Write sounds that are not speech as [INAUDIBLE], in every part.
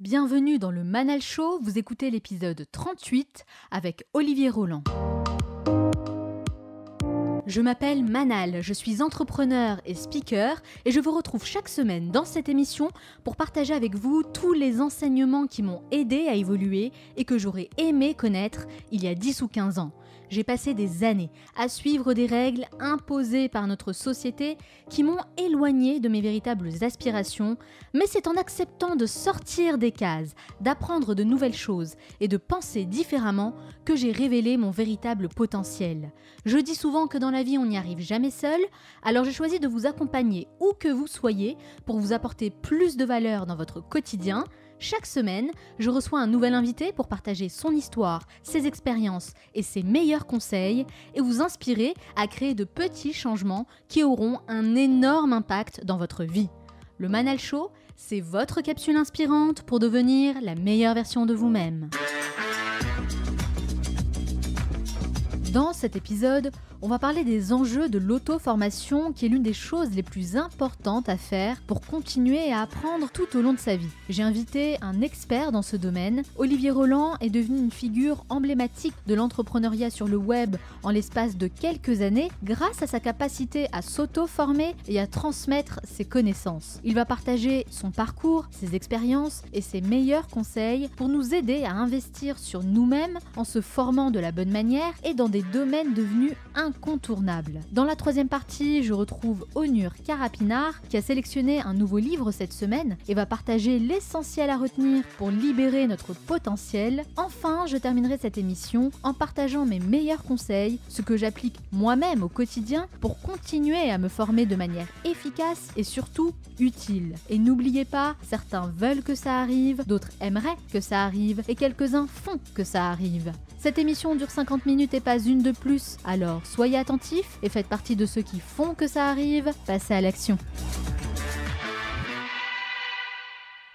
Bienvenue dans le Manal Show, vous écoutez l'épisode 38 avec Olivier Roland. Je m'appelle Manal, je suis entrepreneur et speaker et je vous retrouve chaque semaine dans cette émission pour partager avec vous tous les enseignements qui m'ont aidé à évoluer et que j'aurais aimé connaître il y a 10 ou 15 ans j'ai passé des années à suivre des règles imposées par notre société qui m'ont éloigné de mes véritables aspirations, mais c'est en acceptant de sortir des cases, d'apprendre de nouvelles choses et de penser différemment que j'ai révélé mon véritable potentiel. Je dis souvent que dans la vie on n'y arrive jamais seul, alors j'ai choisi de vous accompagner où que vous soyez pour vous apporter plus de valeur dans votre quotidien chaque semaine, je reçois un nouvel invité pour partager son histoire, ses expériences et ses meilleurs conseils et vous inspirer à créer de petits changements qui auront un énorme impact dans votre vie. Le Manal Show, c'est votre capsule inspirante pour devenir la meilleure version de vous-même. Dans cet épisode, on va parler des enjeux de l'auto-formation qui est l'une des choses les plus importantes à faire pour continuer à apprendre tout au long de sa vie. J'ai invité un expert dans ce domaine. Olivier Roland est devenu une figure emblématique de l'entrepreneuriat sur le web en l'espace de quelques années grâce à sa capacité à s'auto-former et à transmettre ses connaissances. Il va partager son parcours, ses expériences et ses meilleurs conseils pour nous aider à investir sur nous-mêmes en se formant de la bonne manière et dans des domaines devenus incontournables. Dans la troisième partie, je retrouve Onur Karapinar, qui a sélectionné un nouveau livre cette semaine et va partager l'essentiel à retenir pour libérer notre potentiel. Enfin, je terminerai cette émission en partageant mes meilleurs conseils, ce que j'applique moi-même au quotidien pour continuer à me former de manière efficace et surtout utile. Et n'oubliez pas, certains veulent que ça arrive, d'autres aimeraient que ça arrive et quelques-uns font que ça arrive. Cette émission dure 50 minutes et pas une de plus. Alors soyez attentifs et faites partie de ceux qui font que ça arrive. Passez à l'action.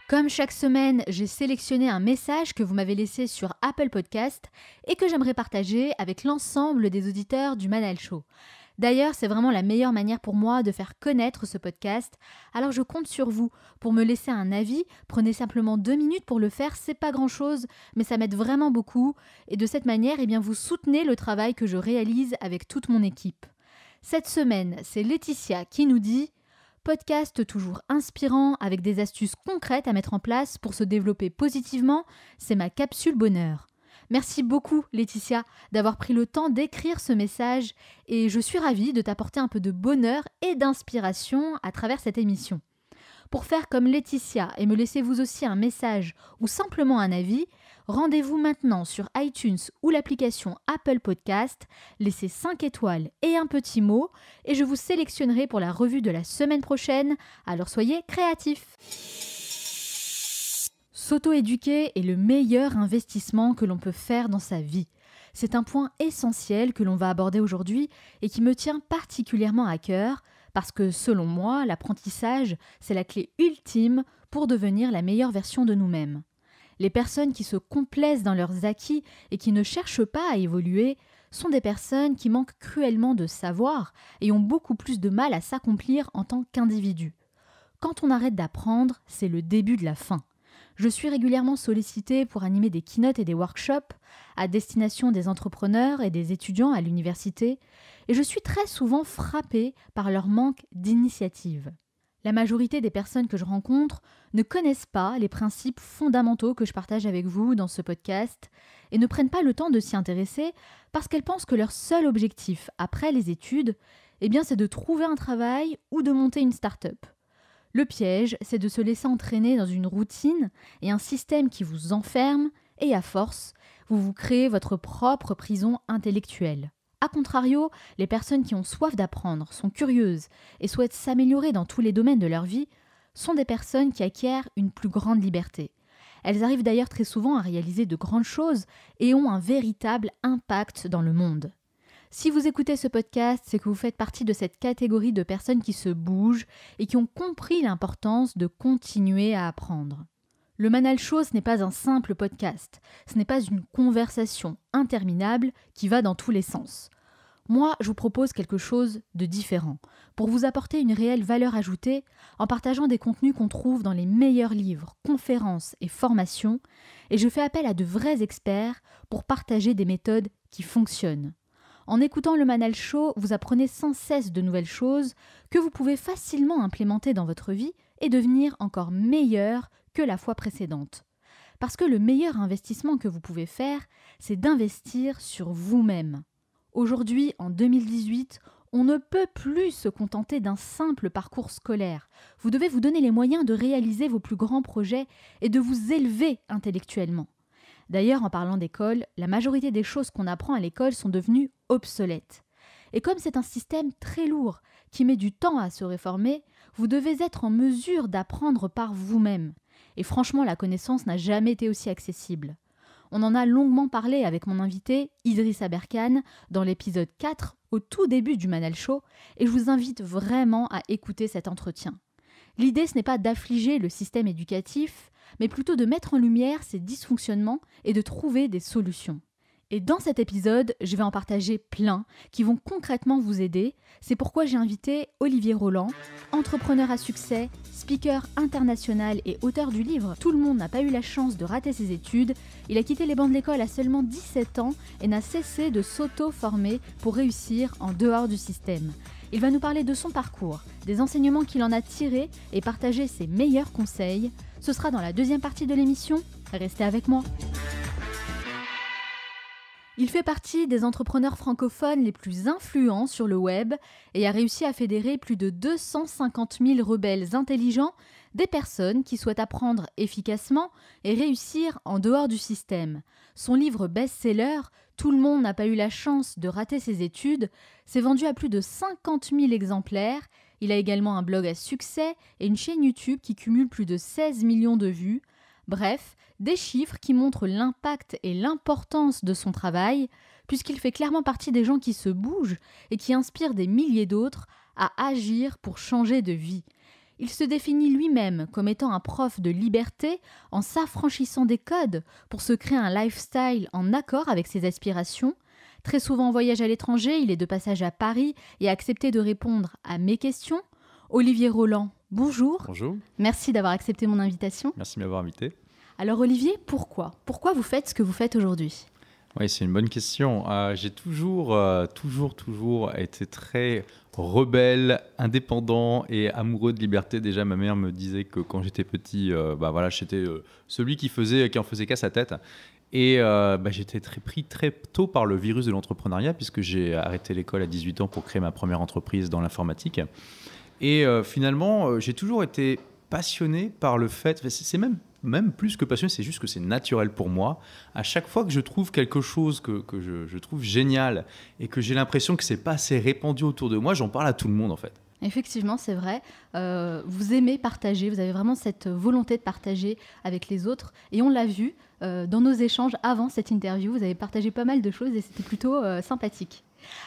Comme chaque semaine, j'ai sélectionné un message que vous m'avez laissé sur Apple Podcast et que j'aimerais partager avec l'ensemble des auditeurs du Manal Show. D'ailleurs, c'est vraiment la meilleure manière pour moi de faire connaître ce podcast. Alors je compte sur vous pour me laisser un avis. Prenez simplement deux minutes pour le faire, c'est pas grand chose, mais ça m'aide vraiment beaucoup. Et de cette manière, eh bien, vous soutenez le travail que je réalise avec toute mon équipe. Cette semaine, c'est Laetitia qui nous dit Podcast toujours inspirant avec des astuces concrètes à mettre en place pour se développer positivement, c'est ma capsule bonheur. Merci beaucoup, Laetitia, d'avoir pris le temps d'écrire ce message et je suis ravie de t'apporter un peu de bonheur et d'inspiration à travers cette émission. Pour faire comme Laetitia et me laisser vous aussi un message ou simplement un avis, rendez-vous maintenant sur iTunes ou l'application Apple Podcast, laissez 5 étoiles et un petit mot et je vous sélectionnerai pour la revue de la semaine prochaine, alors soyez créatifs. S'auto-éduquer est le meilleur investissement que l'on peut faire dans sa vie. C'est un point essentiel que l'on va aborder aujourd'hui et qui me tient particulièrement à cœur parce que selon moi, l'apprentissage, c'est la clé ultime pour devenir la meilleure version de nous-mêmes. Les personnes qui se complaisent dans leurs acquis et qui ne cherchent pas à évoluer sont des personnes qui manquent cruellement de savoir et ont beaucoup plus de mal à s'accomplir en tant qu'individu. Quand on arrête d'apprendre, c'est le début de la fin je suis régulièrement sollicitée pour animer des keynotes et des workshops à destination des entrepreneurs et des étudiants à l'université, et je suis très souvent frappée par leur manque d'initiative. La majorité des personnes que je rencontre ne connaissent pas les principes fondamentaux que je partage avec vous dans ce podcast et ne prennent pas le temps de s'y intéresser parce qu'elles pensent que leur seul objectif après les études, eh bien c'est de trouver un travail ou de monter une start-up. Le piège, c'est de se laisser entraîner dans une routine et un système qui vous enferme, et à force, vous vous créez votre propre prison intellectuelle. A contrario, les personnes qui ont soif d'apprendre, sont curieuses et souhaitent s'améliorer dans tous les domaines de leur vie sont des personnes qui acquièrent une plus grande liberté. Elles arrivent d'ailleurs très souvent à réaliser de grandes choses et ont un véritable impact dans le monde. Si vous écoutez ce podcast, c'est que vous faites partie de cette catégorie de personnes qui se bougent et qui ont compris l'importance de continuer à apprendre. Le Manal Show, ce n'est pas un simple podcast, ce n'est pas une conversation interminable qui va dans tous les sens. Moi, je vous propose quelque chose de différent, pour vous apporter une réelle valeur ajoutée en partageant des contenus qu'on trouve dans les meilleurs livres, conférences et formations, et je fais appel à de vrais experts pour partager des méthodes qui fonctionnent. En écoutant le Manal Show, vous apprenez sans cesse de nouvelles choses que vous pouvez facilement implémenter dans votre vie et devenir encore meilleur que la fois précédente. Parce que le meilleur investissement que vous pouvez faire, c'est d'investir sur vous-même. Aujourd'hui, en 2018, on ne peut plus se contenter d'un simple parcours scolaire. Vous devez vous donner les moyens de réaliser vos plus grands projets et de vous élever intellectuellement. D'ailleurs, en parlant d'école, la majorité des choses qu'on apprend à l'école sont devenues obsolète. Et comme c'est un système très lourd, qui met du temps à se réformer, vous devez être en mesure d'apprendre par vous-même. Et franchement, la connaissance n'a jamais été aussi accessible. On en a longuement parlé avec mon invité Idriss Aberkan dans l'épisode 4 au tout début du Manal Show et je vous invite vraiment à écouter cet entretien. L'idée ce n'est pas d'affliger le système éducatif, mais plutôt de mettre en lumière ses dysfonctionnements et de trouver des solutions. Et dans cet épisode, je vais en partager plein qui vont concrètement vous aider. C'est pourquoi j'ai invité Olivier Roland, entrepreneur à succès, speaker international et auteur du livre Tout le monde n'a pas eu la chance de rater ses études. Il a quitté les bancs de l'école à seulement 17 ans et n'a cessé de s'auto-former pour réussir en dehors du système. Il va nous parler de son parcours, des enseignements qu'il en a tirés et partager ses meilleurs conseils. Ce sera dans la deuxième partie de l'émission. Restez avec moi. Il fait partie des entrepreneurs francophones les plus influents sur le web et a réussi à fédérer plus de 250 000 rebelles intelligents, des personnes qui souhaitent apprendre efficacement et réussir en dehors du système. Son livre best-seller, Tout le monde n'a pas eu la chance de rater ses études, s'est vendu à plus de 50 000 exemplaires. Il a également un blog à succès et une chaîne YouTube qui cumule plus de 16 millions de vues. Bref, des chiffres qui montrent l'impact et l'importance de son travail, puisqu'il fait clairement partie des gens qui se bougent et qui inspirent des milliers d'autres à agir pour changer de vie. Il se définit lui-même comme étant un prof de liberté en s'affranchissant des codes pour se créer un lifestyle en accord avec ses aspirations. Très souvent en voyage à l'étranger, il est de passage à Paris et a accepté de répondre à mes questions. Olivier Roland bonjour. Bonjour. Merci d'avoir accepté mon invitation. Merci de m'avoir invité. Alors Olivier, pourquoi Pourquoi vous faites ce que vous faites aujourd'hui Oui, c'est une bonne question. Euh, j'ai toujours, euh, toujours, toujours été très rebelle, indépendant et amoureux de liberté. Déjà, ma mère me disait que quand j'étais petit, euh, bah voilà, j'étais celui qui faisait, qui en faisait qu'à sa tête. Et bah, j'étais très pris très tôt par le virus de l'entrepreneuriat, puisque j'ai arrêté l'école à 18 ans pour créer ma première entreprise dans l'informatique. Et euh, finalement, euh, j'ai toujours été passionné par le fait, c'est même, plus que passionné, c'est juste que c'est naturel pour moi. À chaque fois que je trouve quelque chose que, je, trouve génial et que j'ai l'impression que c'est pas assez répandu autour de moi, j'en parle à tout le monde en fait. Effectivement, c'est vrai. Euh, vous aimez partager, vous avez vraiment cette volonté de partager avec les autres. Et on l'a vu dans nos échanges avant cette interview, vous avez partagé pas mal de choses et c'était plutôt sympathique.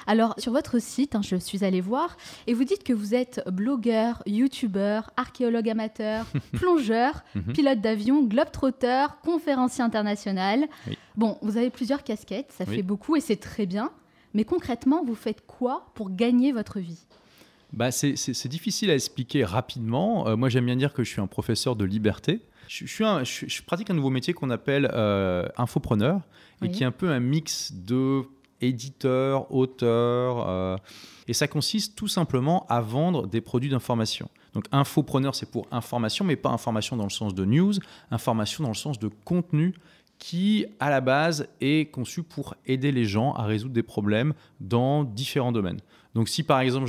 Alors, sur votre site, hein, je suis allée voir, et vous dites que vous êtes blogueur, youtubeur, archéologue amateur, [LAUGHS] plongeur, mhm. pilote d'avion, globe conférencier international. Bon, vous avez plusieurs casquettes, ça fait beaucoup et c'est très bien. Mais concrètement, vous faites quoi pour gagner votre vie bah c'est, difficile à expliquer rapidement. Euh, moi, j'aime bien dire que je suis un professeur de liberté. Je, suis je, pratique un nouveau métier qu'on appelle euh, infopreneur et qui est un peu un mix de éditeur, auteur. Euh, et ça consiste tout simplement à vendre des produits d'information. Donc infopreneur, c'est pour information, mais pas information dans le sens de news, information dans le sens de contenu qui, à la base, est conçu pour aider les gens à résoudre des problèmes dans différents domaines. Donc si par exemple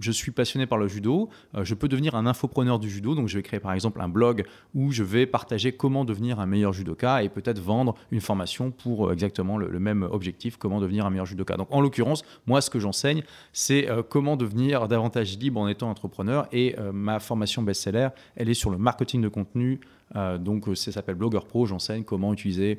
je, suis passionné par le judo, euh, je peux devenir un infopreneur du judo. Donc je vais créer par exemple un blog où je vais partager comment devenir un meilleur judoka et peut-être vendre une formation pour euh, exactement le, même objectif, comment devenir un meilleur judoka. Donc en l'occurrence, moi ce que j'enseigne, c'est euh, comment devenir davantage libre en étant entrepreneur. Et ma formation best-seller, elle est sur le marketing de contenu. donc ça s'appelle Blogger Pro. J'enseigne comment utiliser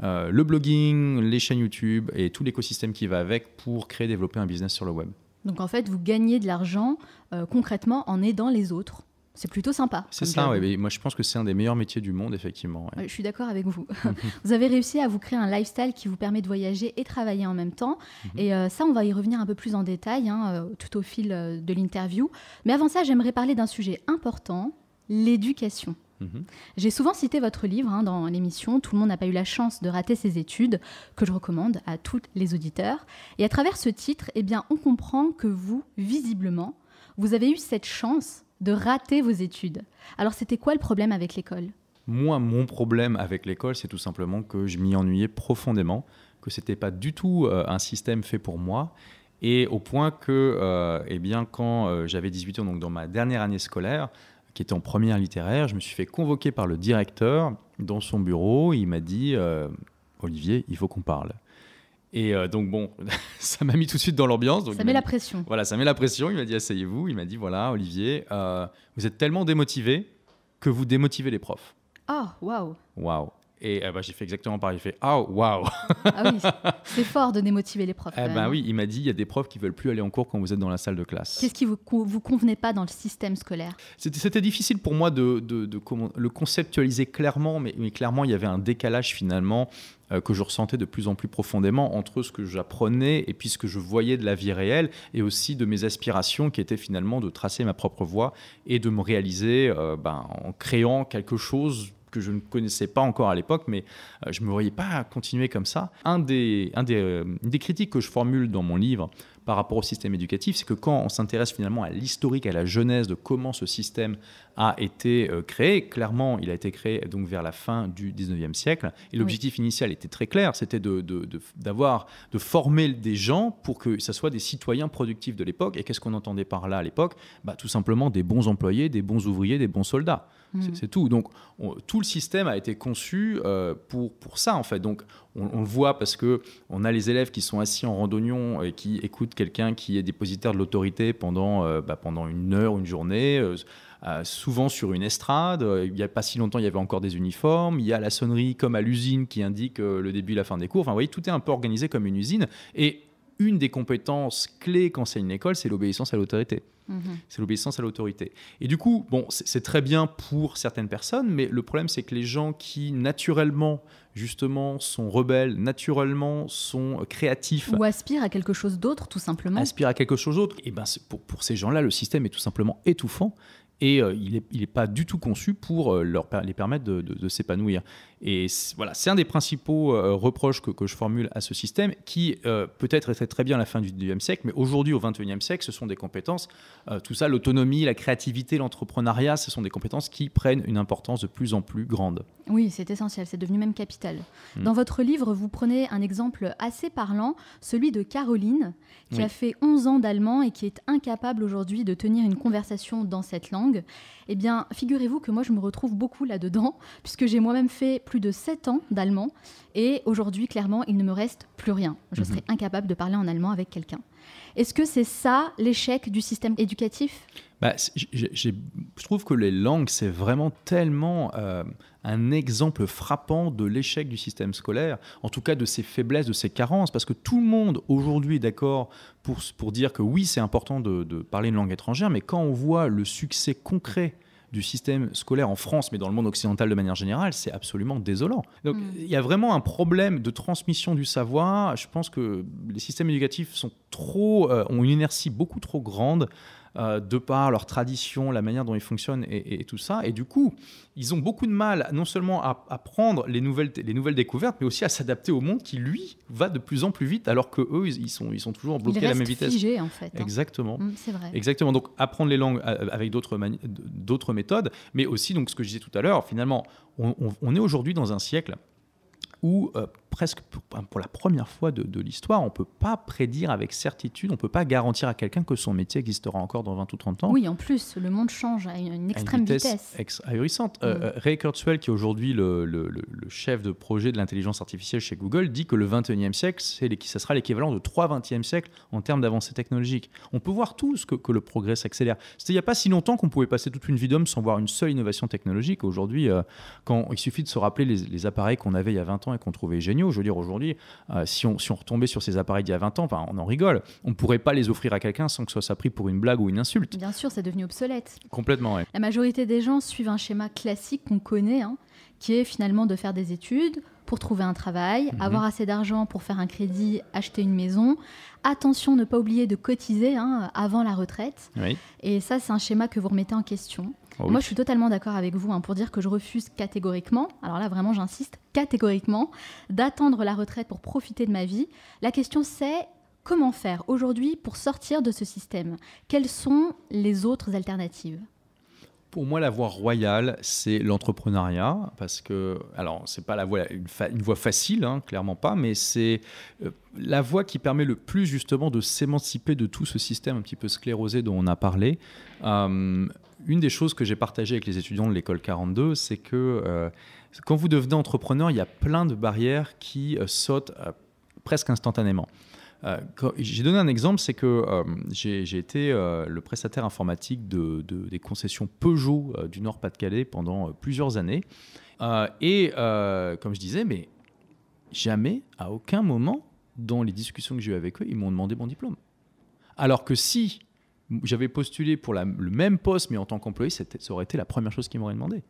le blogging, les chaînes YouTube et tout l'écosystème qui va avec pour créer, et développer un business sur le web. Donc en fait, vous gagnez de l'argent euh, concrètement en aidant les autres. C'est plutôt sympa. C'est ça, moi je pense que c'est un des meilleurs métiers du monde, effectivement. je suis d'accord avec vous. [LAUGHS] Mhm. vous avez réussi à vous créer un lifestyle qui vous permet de voyager et travailler en même temps. Mhm. Et euh, ça, on va y revenir un peu plus en détail hein, euh, tout au fil de l'interview. Mais avant ça, j'aimerais parler d'un sujet important, l'éducation. Mhm. J'ai souvent cité votre livre hein, dans l'émission Tout le monde n'a pas eu la chance de rater ses études, que je recommande à tous les auditeurs. Et à travers ce titre, eh bien, on comprend que vous, visiblement, vous avez eu cette chance de rater vos études. Alors c'était quoi le problème avec l'école Moi, mon problème avec l'école, c'est tout simplement que je m'y ennuyais profondément, que c'était pas du tout euh, un système fait pour moi. Et au point que, euh, eh bien, quand euh, j'avais 18 ans, donc dans ma dernière année scolaire, qui était en première littéraire. Je me suis fait convoquer par le directeur dans son bureau. Il m'a dit euh, Olivier, il faut qu'on parle. Et euh, donc bon, [LAUGHS] ça m'a mis tout de suite dans l'ambiance. Ça met la pression. Voilà, ça met la pression. Il m'a dit asseyez-vous. Il m'a dit voilà Olivier, euh, vous êtes tellement démotivé que vous démotivez les profs. oh, waouh. Waouh. Et eh ben, j'ai fait exactement pareil. J'ai fait oh, ah, wow. Ah oui, c'est fort de démotiver les profs. Eh ben oui, il m'a dit il y a des profs qui veulent plus aller en cours quand vous êtes dans la salle de classe. Qu'est-ce qui vous, vous convenait pas dans le système scolaire C'était difficile pour moi de, le conceptualiser clairement, mais, clairement, il y avait un décalage finalement euh, que je ressentais de plus en plus profondément entre ce que j'apprenais et puis ce que je voyais de la vie réelle et aussi de mes aspirations qui étaient finalement de tracer ma propre voie et de me réaliser euh, ben, en créant quelque chose que je ne connaissais pas encore à l'époque, mais euh, je ne me voyais pas continuer comme ça. Un des, euh, une des critiques que je formule dans mon livre par rapport au système éducatif, c'est que quand on s'intéresse finalement à l'historique, à la genèse de comment ce système a été euh, créé. Clairement, il a été créé donc vers la fin du 19e siècle. Et l'objectif initial était très clair, c'était de, d'avoir, de, former des gens pour que ça soit des citoyens productifs de l'époque. Et qu'est-ce qu'on entendait par là à l'époque bah, Tout simplement des bons employés, des bons ouvriers, des bons soldats. Hmm. C'est, tout. Donc tout le système a été conçu euh, pour, pour ça, en fait. Donc on, le voit parce que on a les élèves qui sont assis en randonnion et qui écoutent quelqu'un qui est dépositaire de l'autorité pendant, euh, bah, pendant une heure, une journée. Euh, souvent sur une estrade. Euh, il n'y a pas si longtemps, il y avait encore des uniformes. Il y a la sonnerie comme à l'usine qui indique euh, le début et la fin des cours. Enfin, vous voyez, tout est un peu organisé comme une usine. Et une des compétences clés quand c'est une école, c'est l'obéissance à l'autorité. Mhm. C'est l'obéissance à l'autorité. Et du coup, bon, c'est très bien pour certaines personnes, mais le problème, c'est que les gens qui, naturellement, justement, sont rebelles, naturellement, sont créatifs. Ou aspirent à quelque chose d'autre, tout simplement. Aspirent à quelque chose d'autre. Et ben, pour ces gens-là, le système est tout simplement étouffant et euh, il n'est pas du tout conçu pour euh, leur, les permettre de s'épanouir. Et voilà, c'est un des principaux euh, reproches que, que, je formule à ce système qui euh, peut-être était très bien à la fin du 19e siècle, mais aujourd'hui au 21e siècle, ce sont des compétences, euh, tout ça, l'autonomie, la créativité, l'entrepreneuriat, ce sont des compétences qui prennent une importance de plus en plus grande. Oui, c'est essentiel, c'est devenu même capital. Hmm. Dans votre livre, vous prenez un exemple assez parlant, celui de Caroline, qui a fait 11 ans d'allemand et qui est incapable aujourd'hui de tenir une conversation dans cette langue. Eh bien, figurez-vous que moi, je me retrouve beaucoup là-dedans, puisque j'ai moi-même fait plus de 7 ans d'allemand et aujourd'hui, clairement, il ne me reste plus rien. Je mhm. serais incapable de parler en allemand avec quelqu'un. Est-ce que c'est ça l'échec du système éducatif bah, je, trouve que les langues, c'est vraiment tellement euh, un exemple frappant de l'échec du système scolaire, en tout cas de ses faiblesses, de ses carences, parce que tout le monde aujourd'hui est d'accord pour, pour dire que oui, c'est important de, de, parler une langue étrangère, mais quand on voit le succès concret du système scolaire en France, mais dans le monde occidental de manière générale, c'est absolument désolant. Donc mm. il y a vraiment un problème de transmission du savoir. Je pense que les systèmes éducatifs sont trop, euh, ont une inertie beaucoup trop grande euh, de par leur tradition, la manière dont ils fonctionnent et, tout ça. Et du coup, ils ont beaucoup de mal non seulement à, apprendre les nouvelles, découvertes, mais aussi à s'adapter au monde qui, lui, va de plus en plus vite, alors que eux, ils sont, toujours bloqués à la même vitesse. Figés, en fait. Hein. Exactement. Mm, c'est vrai. Exactement. Donc, apprendre les langues euh, avec d'autres, méthodes, mais aussi, donc, ce que je disais tout à l'heure, finalement, on, est aujourd'hui dans un siècle où euh, presque pour la première fois de, l'histoire, on ne peut pas prédire avec certitude, on ne peut pas garantir à quelqu'un que son métier existera encore dans 20 ou 30 ans. Oui, en plus, le monde change à une, extrême vitesse, mm. euh, euh, Ray Kurzweil, qui est aujourd'hui le, chef de projet de l'intelligence artificielle chez Google, dit que le 21e siècle, ça sera l'équivalent de 3 20e siècle en termes d'avancées technologiques. On peut voir tous que, que le progrès s'accélère. il n'y a pas si longtemps qu'on pouvait passer toute une vie d'homme sans voir une seule innovation technologique. Aujourd'hui, euh, quand il suffit de se rappeler les, les appareils qu'on avait il y a 20 ans et qu'on trouvait géniaux, je veux dire, aujourd'hui, euh, si, on, si retombait sur ces appareils d'il y a 20 ans, on en rigole. On ne pourrait pas les offrir à quelqu'un sans que ce soit pris pour une blague ou une insulte. Bien sûr, c'est devenu obsolète. Complètement, oui. La majorité des gens suivent un schéma classique qu'on connaît, hein, qui est finalement de faire des études, pour trouver un travail, mhm. avoir assez d'argent pour faire un crédit, acheter une maison. Attention, ne pas oublier de cotiser hein, avant la retraite. Et ça, c'est un schéma que vous remettez en question. Oh Moi, je suis totalement d'accord avec vous hein, pour dire que je refuse catégoriquement, alors là vraiment j'insiste, catégoriquement, d'attendre la retraite pour profiter de ma vie. La question c'est comment faire aujourd'hui pour sortir de ce système Quelles sont les autres alternatives pour moi, la voie royale, c'est l'entrepreneuriat, parce que, alors, c'est pas la voie, une, voie facile, hein, clairement pas, mais c'est euh, la voie qui permet le plus justement de s'émanciper de tout ce système un petit peu sclérosé dont on a parlé. Euh, une des choses que j'ai partagées avec les étudiants de l'école 42, c'est que euh, quand vous devenez entrepreneur, il y a plein de barrières qui sautent presque instantanément. Euh, j'ai donné un exemple, c'est que euh, j'ai été euh, le prestataire informatique de, des concessions Peugeot du Nord-Pas-de-Calais pendant plusieurs années. et comme je disais, mais jamais, à aucun moment, dans les discussions que j'ai eues avec eux, ils m'ont demandé mon diplôme. Alors que si j'avais postulé pour le même poste, mais en tant qu'employé, ça aurait été la première chose qu'ils m'auraient demandé.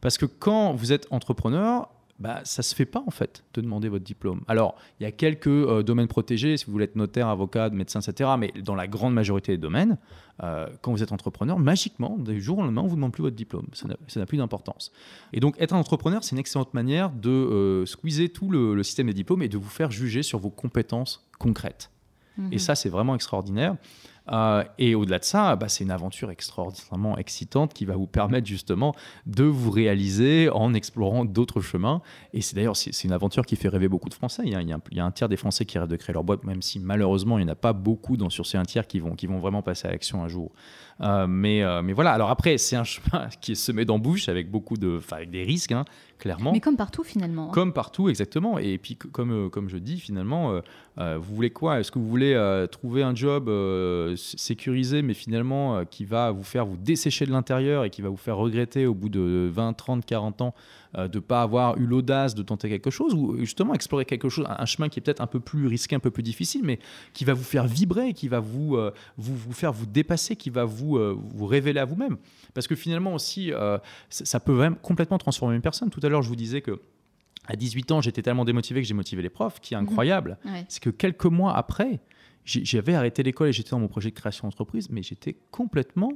Parce que quand vous êtes entrepreneur, bah, ça se fait pas en fait de demander votre diplôme. Alors, il y a quelques euh, domaines protégés, si vous voulez être notaire, avocat, médecin, etc. Mais dans la grande majorité des domaines, euh, quand vous êtes entrepreneur, magiquement, du jour au lendemain, on vous demande plus votre diplôme. Ça n'a plus d'importance. Et donc, être un entrepreneur, c'est une excellente manière de euh, squeezer tout le, système des diplômes et de vous faire juger sur vos compétences concrètes. Et mhm. ça, c'est vraiment extraordinaire. Euh, et au-delà de ça, bah, c'est une aventure extraordinairement excitante qui va vous permettre justement de vous réaliser en explorant d'autres chemins. Et c'est d'ailleurs c'est une aventure qui fait rêver beaucoup de Français. Il y, a, un, tiers des Français qui rêvent de créer leur boîte, même si malheureusement il n'y en a pas beaucoup dans sur ces un tiers qui vont, qui vont vraiment passer à l'action un jour. Euh, mais, euh, mais voilà, alors après, c'est un chemin [LAUGHS] qui est semé d'embouches avec beaucoup de, avec des risques, hein, clairement. Mais comme partout, finalement. Hein. Comme partout, exactement. Et puis, comme, euh, comme je dis, finalement, vous voulez quoi Est-ce que vous voulez trouver un job sécurisé, mais finalement qui va vous faire vous dessécher de l'intérieur et qui va vous faire regretter au bout de 20, 30, 40 ans euh, de ne pas avoir eu l'audace de tenter quelque chose, ou justement explorer quelque chose, un, chemin qui est peut-être un peu plus risqué, un peu plus difficile, mais qui va vous faire vibrer, qui va vous, euh, vous, faire vous dépasser, qui va vous, euh, vous révéler à vous-même. Parce que finalement aussi, ça peut vraiment complètement transformer une personne. Tout à l'heure, je vous disais que... À 18 ans, j'étais tellement démotivé que j'ai motivé les profs, qui est mhm. incroyable. C'est que quelques mois après, j'avais arrêté l'école et j'étais dans mon projet de création d'entreprise, mais j'étais complètement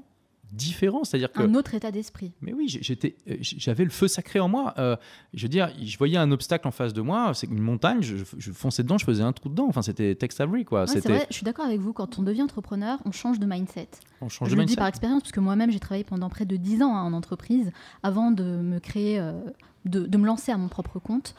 différent, c'est-à-dire que un autre état d'esprit. Mais oui, j'étais, euh, j'avais le feu sacré en moi. Euh, je veux dire, je voyais un obstacle en face de moi, c'est une montagne, je, fonçais dedans, je faisais un trou dedans. Enfin, c'était text quoi. C'est Vrai, je suis d'accord avec vous. Quand on devient entrepreneur, on change de mindset. On change je de le dis par expérience, parce que moi-même j'ai travaillé pendant près de 10 ans hein, en entreprise avant de me créer, euh, de, me lancer à mon propre compte.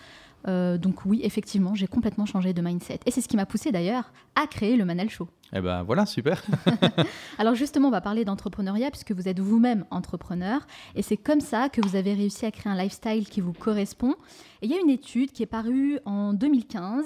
Euh, donc oui, effectivement, j'ai complètement changé de mindset. Et c'est ce qui m'a poussé d'ailleurs à créer le Manal Show. Eh ben voilà, super. [LAUGHS] [LAUGHS] Alors justement, on va parler d'entrepreneuriat puisque vous êtes vous-même entrepreneur et c'est comme ça que vous avez réussi à créer un lifestyle qui vous correspond. Et il y a une étude qui est parue en 2015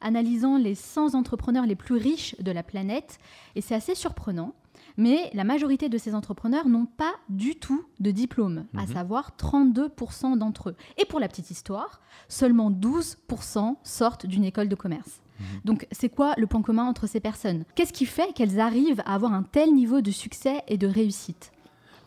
analysant les 100 entrepreneurs les plus riches de la planète et c'est assez surprenant mais la majorité de ces entrepreneurs n'ont pas du tout de diplôme, à mhm. savoir 32% d'entre eux. Et pour la petite histoire, seulement 12% sortent d'une école de commerce. Mhm. Donc, c'est quoi le point commun entre ces personnes Qu'est-ce qui fait qu'elles arrivent à avoir un tel niveau de succès et de réussite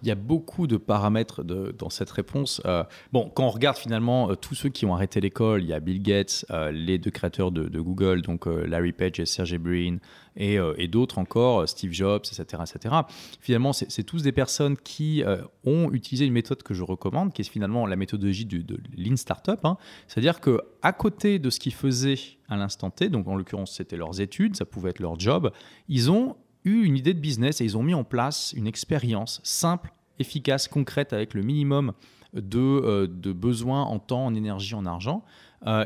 il y a beaucoup de paramètres dans cette réponse. Euh, bon, quand on regarde finalement euh, tous ceux qui ont arrêté l'école, il y a Bill Gates, euh, les deux créateurs de, de Google, donc Larry Page et Sergey Brin, euh, et, d'autres encore, euh, Steve Jobs, etc. etc. Finalement, c'est tous des personnes qui euh, ont utilisé une méthode que je recommande, qui est finalement la méthodologie du, de Lean Startup. Hein. C'est-à-dire qu'à côté de ce qu'ils faisaient à l'instant T, donc en l'occurrence c'était leurs études, ça pouvait être leur job, ils ont eu une idée de business et ils ont mis en place une expérience simple, efficace, concrète, avec le minimum de, besoins en temps, en énergie, en argent.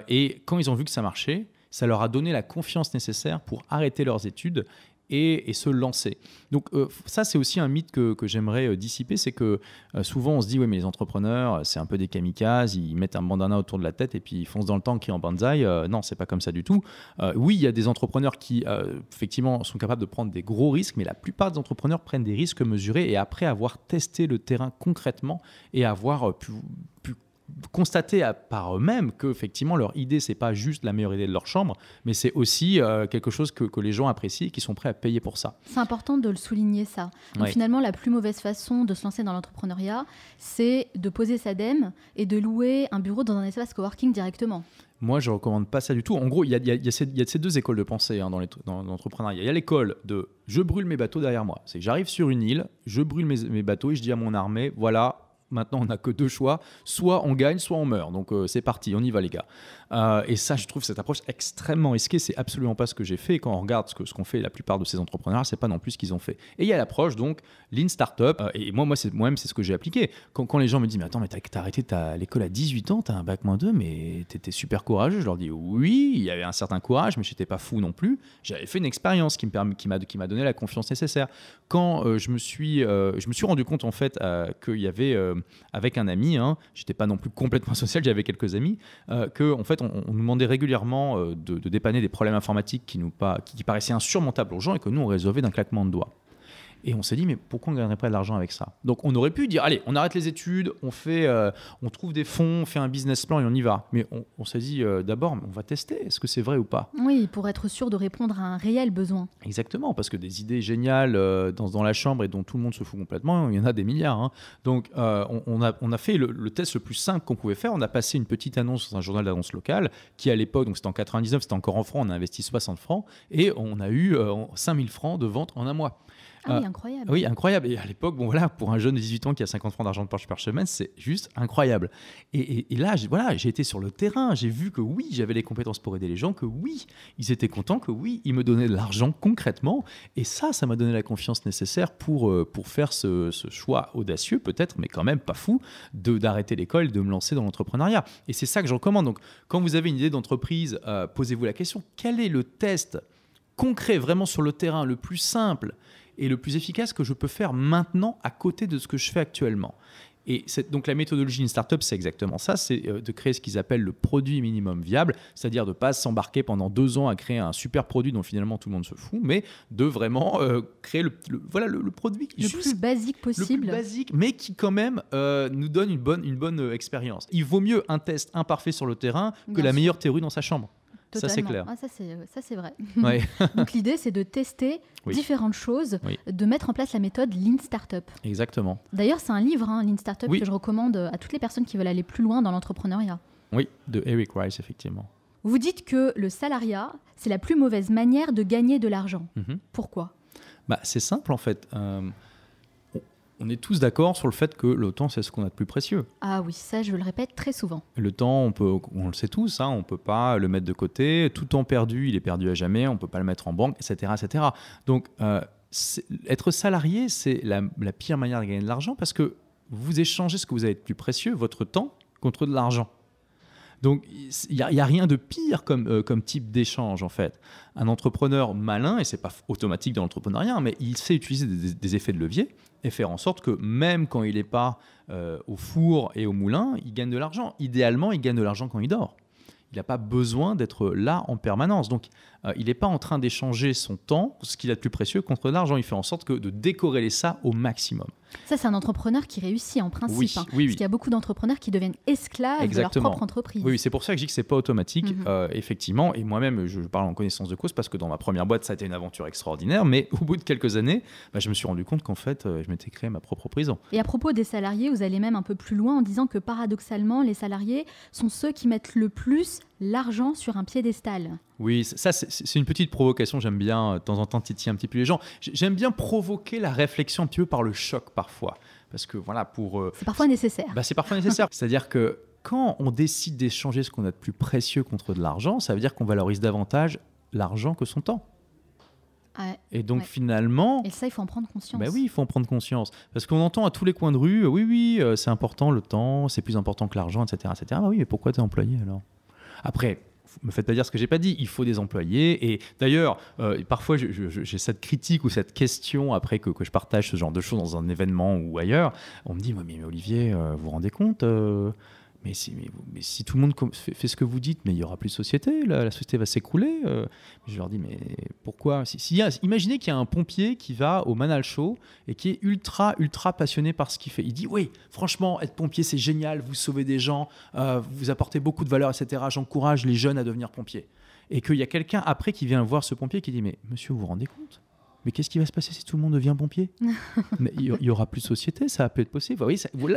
et quand ils ont vu que ça marchait, ça leur a donné la confiance nécessaire pour arrêter leurs études et, se lancer. Donc euh, ça, c'est aussi un mythe que, j'aimerais euh, dissiper, c'est que euh, souvent on se dit, oui, mais les entrepreneurs, c'est un peu des kamikazes, ils mettent un bandana autour de la tête et puis ils foncent dans le temps qui en banzai. non, c'est pas comme ça du tout. oui, il y a des entrepreneurs qui, effectivement, sont capables de prendre des gros risques, mais la plupart des entrepreneurs prennent des risques mesurés et après avoir testé le terrain concrètement et avoir pu, pu constater par eux-mêmes que effectivement leur idée c'est pas juste la meilleure idée de leur chambre mais c'est aussi euh, quelque chose que, les gens apprécient et qui sont prêts à payer pour ça c'est important de le souligner ça Donc, finalement la plus mauvaise façon de se lancer dans l'entrepreneuriat c'est de poser sa dème et de louer un bureau dans un espace coworking directement moi, je recommande pas ça du tout. En gros, il y a, ces deux écoles de pensée hein, dans l'entrepreneuriat. il y a l'école de je brûle mes bateaux derrière moi. C'est j'arrive sur une île, je brûle mes bateaux et je dis à mon armée, voilà, Maintenant, on n'a que deux choix. Soit on gagne, soit on meurt. Donc euh, c'est parti, on y va les gars. Euh, et ça, je trouve cette approche extrêmement risquée. C'est absolument pas ce que j'ai fait. quand on regarde ce qu'ont ce qu'on fait la plupart de ces entrepreneurs, c'est pas non plus ce qu'ils ont fait. Et il y a l'approche donc lean startup. Euh, et moi, moi, c'est moi-même, c'est ce que j'ai appliqué. Quand, les gens me disent mais attends, mais t'as arrêté l'école à 18 ans, t'as un bac moins 2, mais t'étais super courageux. Je leur dis oui, il y avait un certain courage, mais j'étais pas fou non plus. J'avais fait une expérience qui qui m'a qui m'a donné la confiance nécessaire. Quand je me suis je me suis rendu compte en fait qu'il y avait euh, avec un ami, hein, j'étais pas non plus complètement [LAUGHS] social, j'avais quelques amis, euh, que en fait on, nous demandait régulièrement euh, de, dépanner des problèmes informatiques qui nous pas, qui paraissaient insurmontables aux gens et que nous on résolvait d'un claquement de doigts. Et on s'est dit, mais pourquoi on ne gagnerait pas de l'argent avec ça Donc on aurait pu dire, allez, on arrête les études, on, fait, euh, on trouve des fonds, on fait un business plan et on y va. Mais on, s'est dit, euh, d'abord, on va tester, est-ce que c'est vrai ou pas Oui, pour être sûr de répondre à un réel besoin. Exactement, parce que des idées géniales euh, dans, dans, la chambre et dont tout le monde se fout complètement, il y en a des milliards. Hein. Donc on, a, on a fait le, test le plus simple qu'on pouvait faire, on a passé une petite annonce dans un journal d'annonce local qui à l'époque, donc c'était en 99, c'était encore en francs, on a investi 60 francs et on a eu 5000 francs de vente en un mois. Ah, oui, incroyable. Oui, incroyable. Et à l'époque, bon voilà, pour un jeune de 18 ans qui a 50 francs d'argent de poche par semaine, c'est juste incroyable. Et, là, voilà, j'ai été sur le terrain, j'ai vu que oui, j'avais les compétences pour aider les gens, que oui, ils étaient contents, que oui, ils me donnaient de l'argent concrètement. Et ça, ça m'a donné la confiance nécessaire pour, euh, pour faire ce, choix audacieux, peut-être, mais quand même pas fou, de d'arrêter l'école, et de me lancer dans l'entrepreneuriat. Et c'est ça que je recommande. Donc, quand vous avez une idée d'entreprise, euh, posez-vous la question quel est le test concret, vraiment sur le terrain, le plus simple et le plus efficace que je peux faire maintenant à côté de ce que je fais actuellement. Et donc la méthodologie d'une startup, c'est exactement ça, c'est euh, de créer ce qu'ils appellent le produit minimum viable, c'est-à-dire de ne pas s'embarquer pendant deux ans à créer un super produit dont finalement tout le monde se fout, mais de vraiment euh, créer le, voilà, le, produit le plus basique possible. Le plus basique, mais qui quand même euh, nous donne une bonne, une bonne expérience. Il vaut mieux un test imparfait sur le terrain que la meilleure théorie dans sa chambre. Ça, c'est clair. Ah, ça, c'est vrai. [LAUGHS] [LAUGHS] Donc, l'idée, c'est de tester différentes choses, de mettre en place la méthode Lean Startup. Exactement. D'ailleurs, c'est un livre, hein, Lean Startup, que je recommande euh, à toutes les personnes qui veulent aller plus loin dans l'entrepreneuriat. Oui, de Eric Rice, effectivement. Vous dites que le salariat, c'est la plus mauvaise manière de gagner de l'argent. Mhm. Pourquoi bah, C'est simple, en fait. Euh, on est tous d'accord sur le fait que le temps, c'est ce qu'on a de plus précieux. Ah oui, ça, je le répète très souvent. Le temps, on, peut, on le sait tous, hein, on ne peut pas le mettre de côté. Tout temps perdu, il est perdu à jamais, on ne peut pas le mettre en banque, etc. etc. Donc, euh, être salarié, c'est la pire manière de gagner de l'argent parce que vous échangez ce que vous avez de plus précieux, votre temps, contre de l'argent. Donc, il n'y a, rien de pire euh, comme, type d'échange, en fait. Un entrepreneur malin, et c'est pas automatique dans l'entrepreneuriat, hein, mais il sait utiliser des, effets de levier et faire en sorte que même quand il n'est pas euh, au four et au moulin, il gagne de l'argent. Idéalement, il gagne de l'argent quand il dort. Il n'a pas besoin d'être là en permanence. Donc, euh, il n'est pas en train d'échanger son temps, ce qu'il a de plus précieux, contre l'argent. Il fait en sorte que de décorréler ça au maximum. Ça, c'est un entrepreneur qui réussit en principe. Oui, hein, oui, parce qu'il y a beaucoup d'entrepreneurs qui deviennent esclaves de leur propre entreprise. Oui, c'est pour ça que je dis que c'est pas automatique, mhm. euh, effectivement. Et moi-même, je parle en connaissance de cause parce que dans ma première boîte, ça a été une aventure extraordinaire. Mais au bout de quelques années, bah, je me suis rendu compte qu'en fait, euh, je m'étais créé ma propre prison. Et à propos des salariés, vous allez même un peu plus loin en disant que paradoxalement, les salariés sont ceux qui mettent le plus l'argent sur un piédestal. Oui, ça c'est une petite provocation, j'aime bien euh, de temps en temps titiller un petit peu les gens. J'aime bien provoquer la réflexion un petit peu par le choc parfois. Parce que voilà, pour... Euh, c'est parfois nécessaire. Bah, c'est parfois [LAUGHS] nécessaire. C'est-à-dire que quand on décide d'échanger ce qu'on a de plus précieux contre de l'argent, ça veut dire qu'on valorise davantage l'argent que son temps. et donc finalement... Et ça, il faut en prendre conscience. Bah oui, il faut en prendre conscience. Parce qu'on entend à tous les coins de rue, oui, oui, euh, c'est important le temps, c'est plus important que l'argent, etc. etc. Bah oui, mais pourquoi t'es employé alors après, me faites pas dire ce que j'ai pas dit. Il faut des employés. Et d'ailleurs, euh, parfois, j'ai cette critique ou cette question après que, je partage ce genre de choses dans un événement ou ailleurs. On me dit, mais, Olivier, euh, vous vous rendez compte euh, mais si, tout le monde fait, ce que vous dites, mais il y aura plus de société, la, société va s'écrouler. Euh. je leur dis, mais pourquoi si, Imaginez qu'il y a un pompier qui va au Manal Show et qui est ultra, ultra passionné par ce qu'il fait. Il dit, oui, franchement, être pompier, c'est génial, vous sauvez des gens, euh, vous apportez beaucoup de valeur, etc. J'encourage les jeunes à devenir pompiers. Et qu'il y a quelqu'un après qui vient voir ce pompier qui dit, mais monsieur, vous vous rendez compte mais qu'est-ce qui va se passer si tout le monde devient pompier [LAUGHS] mais Il y, aura plus de société, ça peut être possible.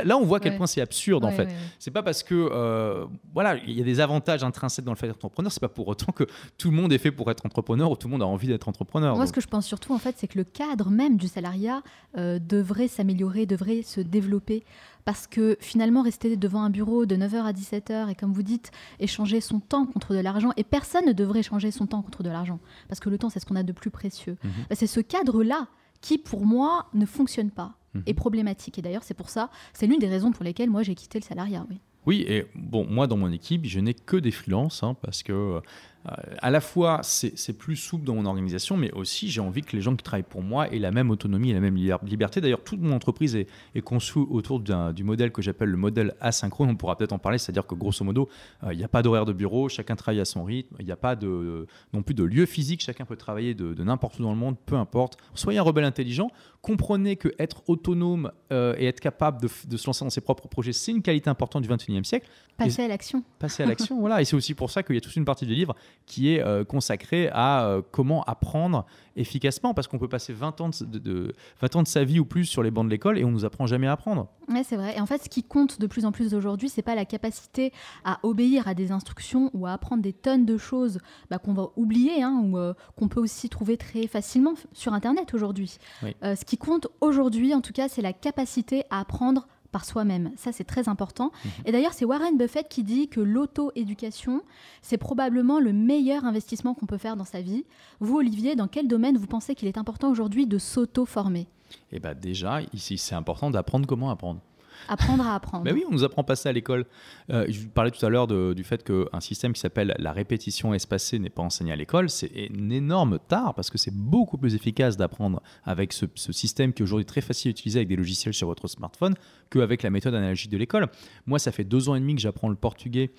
là, on voit à quel point c'est absurde en fait. c'est pas parce que euh, voilà, il y a des avantages intrinsèques dans le fait d'être entrepreneur, c'est pas pour autant que tout le monde est fait pour être entrepreneur ou tout le monde a envie d'être entrepreneur. Moi, ce que je pense surtout en fait, c'est que le cadre même du salariat euh, devrait s'améliorer, devrait se développer parce que finalement rester devant un bureau de 9h à 17h et comme vous dites, échanger son temps contre de l'argent, et personne ne devrait échanger son temps contre de l'argent, parce que le temps c'est ce qu'on a de plus précieux, mhm. bah, c'est ce cadre-là qui pour moi ne fonctionne pas mhm. et est problématique. Et d'ailleurs c'est pour ça, c'est l'une des raisons pour lesquelles moi j'ai quitté le salariat. Oui. Oui, et bon, moi dans mon équipe, je n'ai que des freelances, hein, parce que euh, euh, à la fois, c'est plus souple dans mon organisation, mais aussi, j'ai envie que les gens qui travaillent pour moi aient la même autonomie et la même liberté. D'ailleurs, toute mon entreprise est, conçue autour du modèle que j'appelle le modèle asynchrone. On pourra peut-être en parler, c'est-à-dire que grosso modo, euh, il n'y a pas d'horaire de bureau, chacun travaille à son rythme, il n'y a pas de, non plus de lieu physique, chacun peut travailler de, n'importe où dans le monde, peu importe. Soyez un rebelle intelligent, comprenez que être autonome euh, et être capable de, se lancer dans ses propres projets, c'est une qualité importante du 21e siècle. Passer à l'action. Passer à l'action, voilà. Et c'est aussi pour ça qu'il y a toute une partie du livre qui est euh, consacré à euh, comment apprendre efficacement, parce qu'on peut passer 20 ans de, ans de sa vie ou plus sur les bancs de l'école et on ne nous apprend jamais à apprendre. Oui, c'est vrai. Et en fait, ce qui compte de plus en plus aujourd'hui, c'est pas la capacité à obéir à des instructions ou à apprendre des tonnes de choses bah, qu'on va oublier hein, ou euh, qu'on peut aussi trouver très facilement sur Internet aujourd'hui. ce qui compte aujourd'hui, en tout cas, c'est la capacité à apprendre par soi-même. Ça, c'est très important. Mhm. Et d'ailleurs, c'est Warren Buffett qui dit que l'auto-éducation, c'est probablement le meilleur investissement qu'on peut faire dans sa vie. Vous, Olivier, dans quel domaine vous pensez qu'il est important aujourd'hui de s'auto-former Eh bien, déjà, ici, c'est important d'apprendre comment apprendre. Apprendre à apprendre. Mais oui, on nous apprend pas ça à l'école. Euh, je parlais tout à l'heure du fait qu'un système qui s'appelle la répétition espacée n'est pas enseigné à l'école. C'est une énorme tare parce que c'est beaucoup plus efficace d'apprendre avec ce, système qui est aujourd'hui très facile à utiliser avec des logiciels sur votre smartphone qu'avec la méthode analogique de l'école. Moi, ça fait deux ans et demi que j'apprends le portugais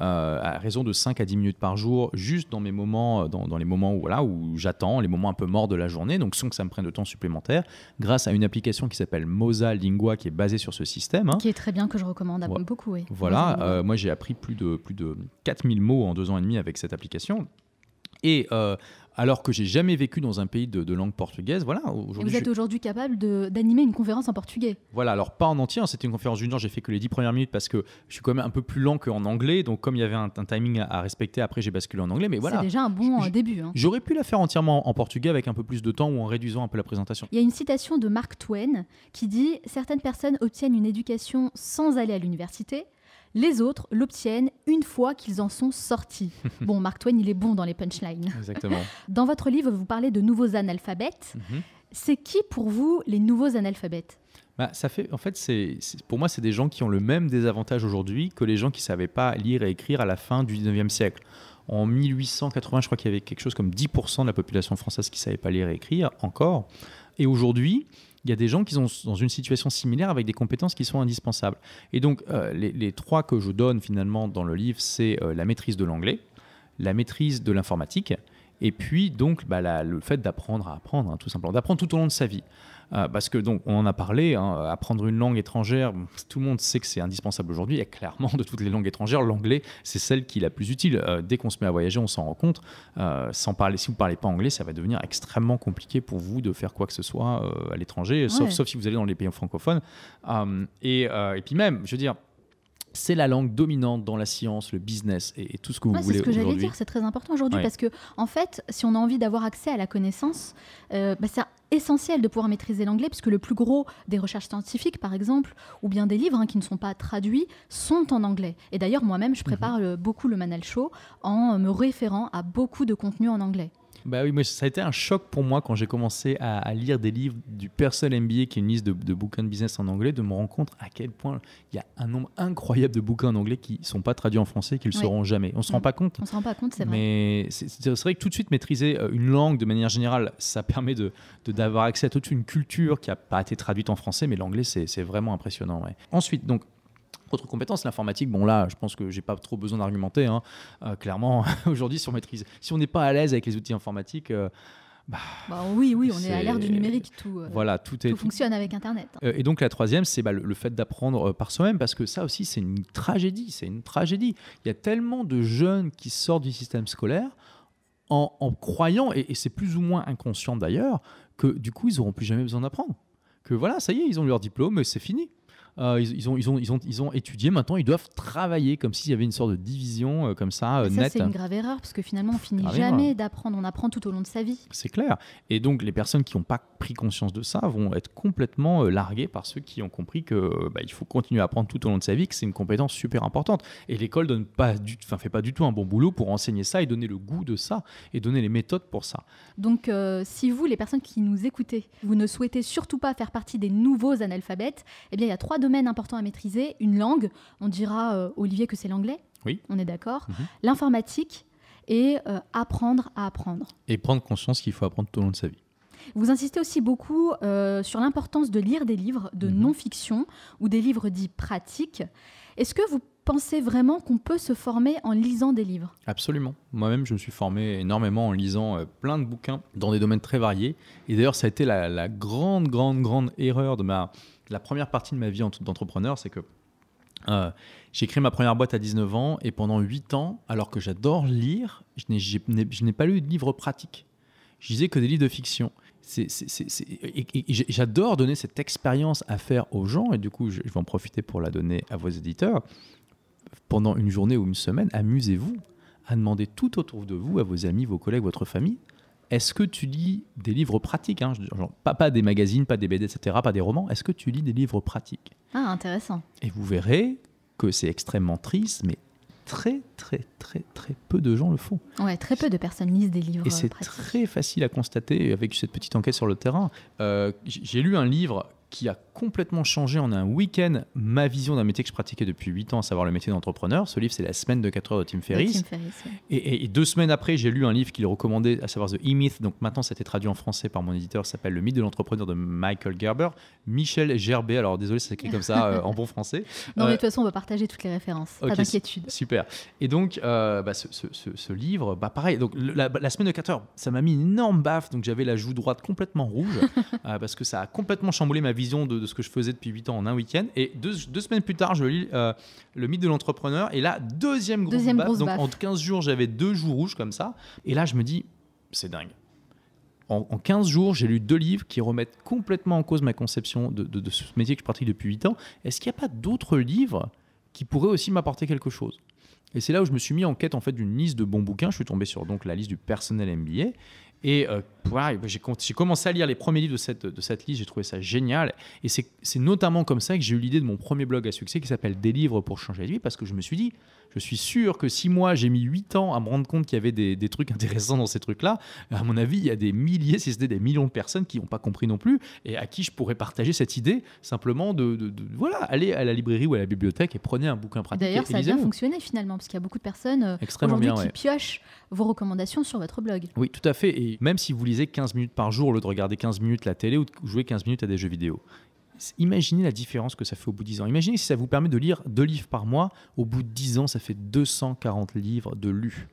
euh, à raison de 5 à 10 minutes par jour, juste dans mes moments, euh, dans, les moments où, voilà, où j'attends, les moments un peu morts de la journée, donc sans que ça me prenne de temps supplémentaire, grâce à une application qui s'appelle Mosa Lingua qui est basée sur ce système. Hein. Qui est très bien, que je recommande à beaucoup. Voilà, euh, moi j'ai appris plus de, plus de 4000 mots en deux ans et demi avec cette application. Et alors que j'ai jamais vécu dans un pays de, langue portugaise. Voilà, aujourd'hui, vous êtes aujourd'hui capable d'animer une conférence en portugais Voilà, alors pas en entier, hein, c'était une conférence junior, j'ai fait que les dix premières minutes parce que je suis quand même un peu plus lent qu'en anglais, donc comme il y avait un, timing à, respecter, après j'ai basculé en anglais, mais voilà. C'est déjà un bon euh, début. Hein. J'aurais pu la faire entièrement en portugais avec un peu plus de temps ou en réduisant un peu la présentation. Il y a une citation de Mark Twain qui dit « Certaines personnes obtiennent une éducation sans aller à l'université, les autres l'obtiennent une fois qu'ils en sont sortis. [LAUGHS] bon, Mark Twain, il est bon dans les punchlines. Exactement. [LAUGHS] Dans votre livre, vous parlez de nouveaux analphabètes. Mhm. C'est qui pour vous les nouveaux analphabètes bah, ça fait, en fait, c'est, pour moi, c'est des gens qui ont le même désavantage aujourd'hui que les gens qui ne savaient pas lire et écrire à la fin du 19e siècle. En 1880, je crois qu'il y avait quelque chose comme 10% de la population française qui ne savait pas lire et écrire encore. Et aujourd'hui, il y a des gens qui sont dans une situation similaire avec des compétences qui sont indispensables. Et donc, euh, les, trois que je donne finalement dans le livre, c'est euh, la maîtrise de l'anglais, la maîtrise de l'informatique, et puis donc bah, le fait d'apprendre à apprendre, hein, tout simplement, d'apprendre tout au long de sa vie. Euh, parce que donc on en a parlé, hein, apprendre une langue étrangère, tout le monde sait que c'est indispensable aujourd'hui. Et clairement, de toutes les langues étrangères, l'anglais c'est celle qui est la plus utile. Euh, dès qu'on se met à voyager, on s'en rend compte. Euh, sans parler, si vous parlez pas anglais, ça va devenir extrêmement compliqué pour vous de faire quoi que ce soit à l'étranger, sauf, sauf si vous allez dans les pays francophones. et puis même, je veux dire c'est la langue dominante dans la science, le business et, tout ce que vous voulez. C'est ce que j'allais dire, c'est très important aujourd'hui parce que, en fait, si on a envie d'avoir accès à la connaissance, euh, bah, c'est essentiel de pouvoir maîtriser l'anglais puisque le plus gros des recherches scientifiques, par exemple, ou bien des livres hein, qui ne sont pas traduits, sont en anglais. Et d'ailleurs, moi-même, je mhm. prépare euh, beaucoup le Manal Show en me référant à beaucoup de contenus en anglais. Bah oui, ça a été un choc pour moi quand j'ai commencé à, lire des livres du Personnel MBA, qui est une liste de, de, bouquins de business en anglais, de me rendre compte à quel point il y a un nombre incroyable de bouquins en anglais qui ne sont pas traduits en français, qui ne le seront jamais. On ne se rend mm. pas compte. On se rend pas compte, c'est vrai. Mais c'est vrai que tout de suite, maîtriser euh, une langue de manière générale, ça permet d'avoir de, accès à toute une culture qui n'a pas été traduite en français, mais l'anglais, c'est vraiment impressionnant. Ouais. Ensuite, donc, autre compétence, l'informatique, bon là, je pense que j'ai pas trop besoin d'argumenter. Hein. Euh, clairement, [LAUGHS] aujourd'hui, si on maîtrise, si on n'est pas à l'aise avec les outils informatiques. Euh, bah, bah, oui, oui, on est, à l'ère du numérique, tout, euh, voilà, tout, fonctionne avec Internet. et donc la troisième, c'est bah, le, fait d'apprendre par soi-même, parce que ça aussi, c'est une tragédie, c'est une tragédie. Il y a tellement de jeunes qui sortent du système scolaire en, croyant, et, c'est plus ou moins inconscient d'ailleurs, que du coup, ils n'auront plus jamais besoin d'apprendre. Que voilà, ça y est, ils ont leur diplôme, c'est fini. Euh, ils, ont, ils, ont, ils, ont, ils ont étudié, maintenant ils doivent travailler comme s'il y avait une sorte de division euh, comme ça, euh, ça C'est une grave erreur parce que finalement on finit jamais d'apprendre, on apprend tout au long de sa vie. C'est clair. Et donc les personnes qui n'ont pas pris conscience de ça vont être complètement euh, larguées par ceux qui ont compris que bah, il faut continuer à apprendre tout au long de sa vie, que c'est une compétence super importante. Et l'école ne pas enfin fait pas du tout un bon boulot pour enseigner ça et donner le goût de ça et donner les méthodes pour ça. Donc si vous, les personnes qui nous écoutez, vous ne souhaitez surtout pas faire partie des nouveaux analphabètes, eh bien il y a trois domaines importants à maîtriser, une langue, on dira euh, Olivier que c'est l'anglais, oui. on est d'accord, mhm. l'informatique et euh, apprendre à apprendre. Et prendre conscience qu'il faut apprendre tout au long de sa vie. Vous insistez aussi beaucoup euh, sur l'importance de lire des livres de mhm. non-fiction ou des livres dits pratiques. Est-ce que vous pensez vraiment qu'on peut se former en lisant des livres Absolument. Moi-même, je me suis formé énormément en lisant plein de bouquins dans des domaines très variés. Et d'ailleurs, ça a été la, grande, grande, grande erreur de ma la première partie de ma vie en d'entrepreneur, c'est que euh, j'ai créé ma première boîte à 19 ans et pendant 8 ans, alors que j'adore lire, je n'ai pas lu de livres pratiques. Je lisais que des livres de fiction. J'adore donner cette expérience à faire aux gens et du coup, je vais en profiter pour la donner à vos éditeurs. Pendant une journée ou une semaine, amusez-vous à demander tout autour de vous, à vos amis, vos collègues, votre famille, est-ce que tu lis des livres pratiques hein, genre, pas, des magazines, pas des BD, etc., pas des romans. Est-ce que tu lis des livres pratiques Ah, intéressant. Et vous verrez que c'est extrêmement triste, mais très, très, très, très peu de gens le font. Ouais, très peu de personnes lisent des livres. Et c'est très facile à constater avec cette petite enquête sur le terrain. Euh, j'ai lu un livre qui a complètement changé en un week-end ma vision d'un métier que je pratiquais depuis 8 ans, à savoir le métier d'entrepreneur. Ce livre, c'est La semaine de 4 heures de Tim Ferriss. et, deux semaines après, j'ai lu un livre qu'il recommandait, à savoir The E-Myth. Donc maintenant, ça a été traduit en français par mon éditeur, s'appelle Le mythe de l'entrepreneur de Michael Gerber. Michel Gerbet, alors désolé, ça écrit comme ça [LAUGHS] euh, en bon français. Non, mais de euh, toute façon, on va partager toutes les références, pas d'inquiétude. Super. Et donc, euh, bah, ce, livre, bah, pareil, donc, la, semaine de 4 heures, ça m'a mis une énorme baffe. Donc j'avais la joue droite complètement rouge [LAUGHS] parce que ça a complètement chamboulé ma vie vision de, ce que je faisais depuis 8 ans en un week-end. Et deux, semaines plus tard, je lis euh, Le mythe de l'entrepreneur. Et là, deuxième, deuxième grosse baffe. Donc en 15 jours, j'avais deux jours rouges comme ça. Et là, je me dis, c'est dingue. En, 15 jours, j'ai lu deux livres qui remettent complètement en cause ma conception de, ce métier que je pratique depuis 8 ans. Est-ce qu'il n'y a pas d'autres livres qui pourraient aussi m'apporter quelque chose et c'est là où je me suis mis en quête en fait d'une liste de bons bouquins. Je suis tombé sur donc la liste du personnel MBA et euh, voilà, j'ai commencé à lire les premiers livres de cette, de cette liste, j'ai trouvé ça génial. Et c'est notamment comme ça que j'ai eu l'idée de mon premier blog à succès qui s'appelle Des livres pour changer la vie, parce que je me suis dit, je suis sûr que si moi j'ai mis 8 ans à me rendre compte qu'il y avait des, des, trucs intéressants dans ces trucs-là, à mon avis, il y a des milliers, si ce n'est des millions de personnes qui n'ont pas compris non plus, et à qui je pourrais partager cette idée simplement de, voilà, aller à la librairie ou à la bibliothèque et prenez un bouquin pratique. D'ailleurs, ça a bien fonctionné finalement, parce qu'il y a beaucoup de personnes euh, aujourd'hui qui piochent vos recommandations sur votre blog. Oui, tout à fait. Et même si vous lisez 15 minutes par jour, au lieu de regarder 15 minutes la télé ou de jouer 15 minutes à des jeux vidéo, imaginez la différence que ça fait au bout de 10 ans. Imaginez si ça vous permet de lire deux livres par mois, au bout de 10 ans, ça fait 240 livres de lus.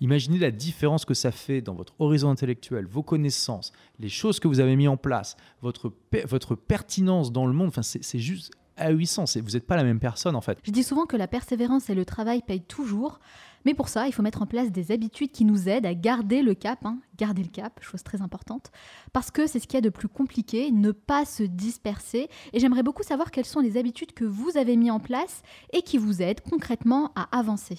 Imaginez la différence que ça fait dans votre horizon intellectuel, vos connaissances, les choses que vous avez mis en place, votre, votre pertinence dans le monde. Enfin, c'est juste à ahurissant. Vous n'êtes pas la même personne, en fait. Je dis souvent que la persévérance et le travail payent toujours. Mais pour ça, il faut mettre en place des habitudes qui nous aident à garder le cap, hein. garder le cap, chose très importante, parce que c'est ce qu'il y a de plus compliqué, ne pas se disperser. Et j'aimerais beaucoup savoir quelles sont les habitudes que vous avez mis en place et qui vous aident concrètement à avancer.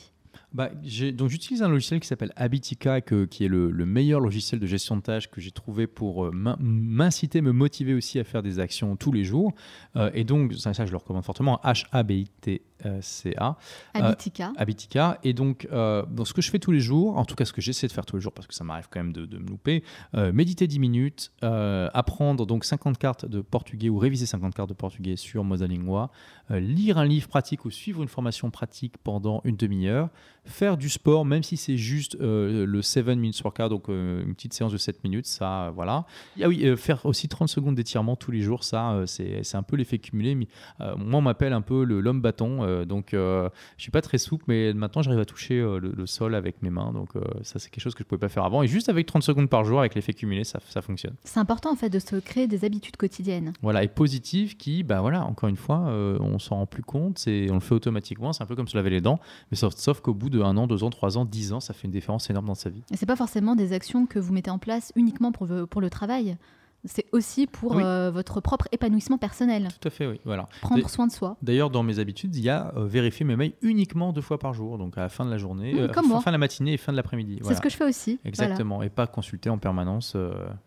Bah, donc j'utilise un logiciel qui s'appelle Habitica, qui est le, meilleur logiciel de gestion de tâches que j'ai trouvé pour euh, m'inciter, me motiver aussi à faire des actions tous les jours. Euh, et donc ça, ça, je le recommande fortement. H A B I T c'est euh, Abitica. Abitika. Abitica. Et donc, euh, ce que je fais tous les jours, en tout cas ce que j'essaie de faire tous les jours, parce que ça m'arrive quand même de, me louper, euh, méditer 10 minutes, apprendre donc 50 cartes de portugais ou réviser 50 cartes de portugais sur Mosalingua, lire un livre pratique ou suivre une formation pratique pendant une demi-heure, faire du sport, même si c'est juste le 7 minutes workout, donc une petite séance de 7 minutes, ça, voilà. Ah oui, faire aussi 30 secondes d'étirement tous les jours, ça, c'est un peu l'effet cumulé. Mais, moi, on m'appelle un peu l'homme bâton euh, donc, euh, je suis pas très souple, mais maintenant, j'arrive à toucher euh, le, sol avec mes mains. Donc, ça, c'est quelque chose que je pouvais pas faire avant. Et juste avec 30 secondes par jour, avec l'effet cumulé, ça, fonctionne. C'est important, en fait, de se créer des habitudes quotidiennes. Voilà, et positives qui, bah voilà, encore une fois, on s'en rend plus compte. C'est, on le fait automatiquement. C'est un peu comme se laver les dents. Mais sauf, qu'au bout de un an, deux ans, trois ans, dix ans, ça fait une différence énorme dans sa vie. Et n'est pas forcément des actions que vous mettez en place uniquement pour le travail. C'est aussi pour euh, votre propre épanouissement personnel. Tout à fait, oui. Prendre soin de soi. D'ailleurs, dans mes habitudes, il y a euh, vérifier mes mails uniquement deux fois par jour, donc à la fin de la journée, mm, euh, fin, de la matinée et fin de l'après-midi. C'est ce que je fais aussi. Exactement, et pas consulter en permanence.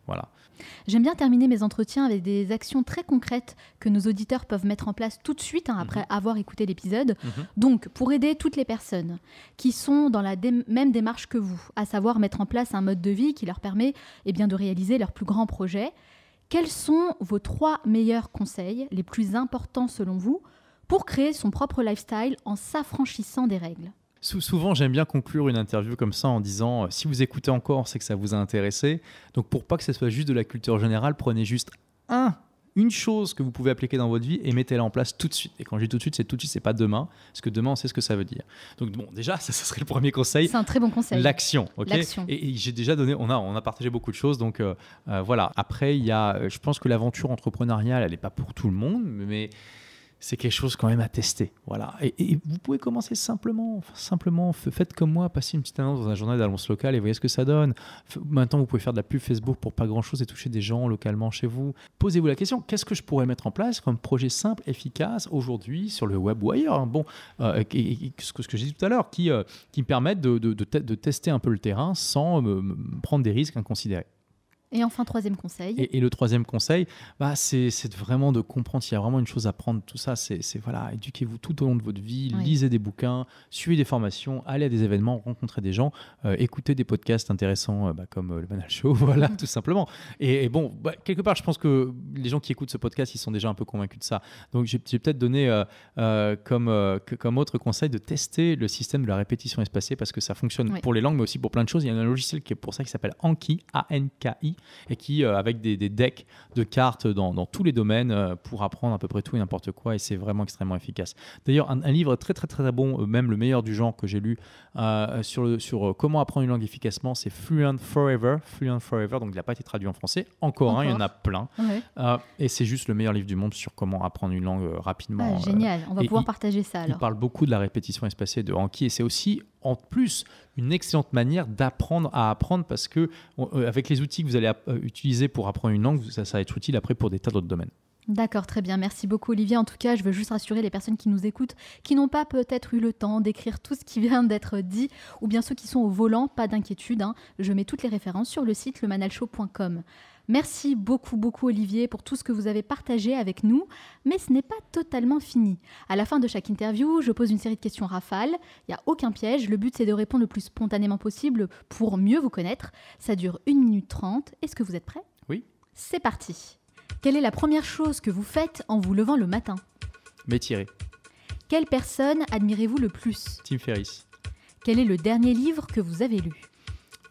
voilà. J'aime bien terminer mes entretiens avec des actions très concrètes que nos auditeurs peuvent mettre en place tout de suite hein, après mhm. avoir écouté l'épisode. Mhm. Donc, pour aider toutes les personnes qui sont dans la même démarche que vous, à savoir mettre en place un mode de vie qui leur permet et eh bien, de réaliser leurs plus grands projets, quels sont vos trois meilleurs conseils, les plus importants selon vous, pour créer son propre lifestyle en s'affranchissant des règles Souvent, j'aime bien conclure une interview comme ça en disant euh, si vous écoutez encore, c'est que ça vous a intéressé. Donc, pour pas que ce soit juste de la culture générale, prenez juste un une chose que vous pouvez appliquer dans votre vie et mettez-la en place tout de suite. Et quand je dis tout de suite, c'est tout de suite, c'est pas demain, parce que demain, on sait ce que ça veut dire. Donc bon, déjà, [LAUGHS] ça, serait le premier conseil. C'est un très bon conseil. L'action, Et, j'ai déjà donné, on a, on a partagé beaucoup de choses, donc euh, euh, voilà. Après, il y a, euh, je pense que l'aventure entrepreneuriale, elle n'est pas pour tout le monde, mais c'est quelque chose quand même à tester. Voilà. Et, vous pouvez commencer simplement, simplement, faites comme moi, passez une petite annonce dans un journal d'annonce locale et voyez ce que ça donne. Maintenant, vous pouvez faire de la pub Facebook pour pas grand-chose et toucher des gens localement chez vous. Posez-vous la question, qu'est-ce que je pourrais mettre en place comme projet simple, efficace aujourd'hui sur le web ou ailleurs hein Bon, euh, ce que, j'ai dit tout à l'heure, qui, euh, qui me permettent de, de, tester un peu le terrain sans prendre des risques inconsidérés. Et enfin, troisième conseil. Et, le troisième conseil, bah, c'est vraiment de comprendre s'il y a vraiment une chose à prendre. Tout ça, c'est voilà, éduquez-vous tout au long de votre vie, lisez des bouquins, suivez des formations, allez à des événements, rencontrez des gens, euh, écoutez des podcasts intéressants euh, bah, comme euh, le Banal Show, [LAUGHS] voilà, mm. tout simplement. Et, bon, bah, quelque part, je pense que les gens qui écoutent ce podcast, ils sont déjà un peu convaincus de ça. Donc, j'ai peut-être donné comme, comme autre conseil de tester le système de la répétition espacée parce que ça fonctionne pour les langues, mais aussi pour plein de choses. Il y a un logiciel qui est pour ça qui s'appelle Anki, A-N-K-I et qui, euh, avec des, decks de cartes dans, tous les domaines, euh, pour apprendre à peu près tout et n'importe quoi, et c'est vraiment extrêmement efficace. D'ailleurs, un, livre très très très bon, euh, même le meilleur du genre que j'ai lu, sur, le, sur comment apprendre une langue efficacement, c'est Fluent Forever. Fluent Forever, donc il n'a pas été traduit en français, encore, un, il y en a plein. et c'est juste le meilleur livre du monde sur comment apprendre une langue rapidement. Ah, génial, on va pouvoir partager ça alors. Il parle beaucoup de la répétition espacée de Anki, et c'est aussi en plus une excellente manière d'apprendre à apprendre parce que euh, euh, avec les outils que vous allez euh, utiliser pour apprendre une langue, ça, ça va être utile après pour des tas d'autres domaines. D'accord, très bien. Merci beaucoup, Olivier. En tout cas, je veux juste rassurer les personnes qui nous écoutent, qui n'ont pas peut-être eu le temps d'écrire tout ce qui vient d'être dit, ou bien ceux qui sont au volant, pas d'inquiétude. Hein. Je mets toutes les références sur le site lemanalshow.com. Merci beaucoup, beaucoup Olivier pour tout ce que vous avez partagé avec nous, mais ce n'est pas totalement fini. À la fin de chaque interview, je pose une série de questions rafales. Il n'y a aucun piège, le but c'est de répondre le plus spontanément possible pour mieux vous connaître. Ça dure 1 minute 30. Est-ce que vous êtes prêt Oui. C'est parti. Quelle est la première chose que vous faites en vous levant le matin M'étirer. Quelle personne admirez-vous le plus Tim Ferriss. Quel est le dernier livre que vous avez lu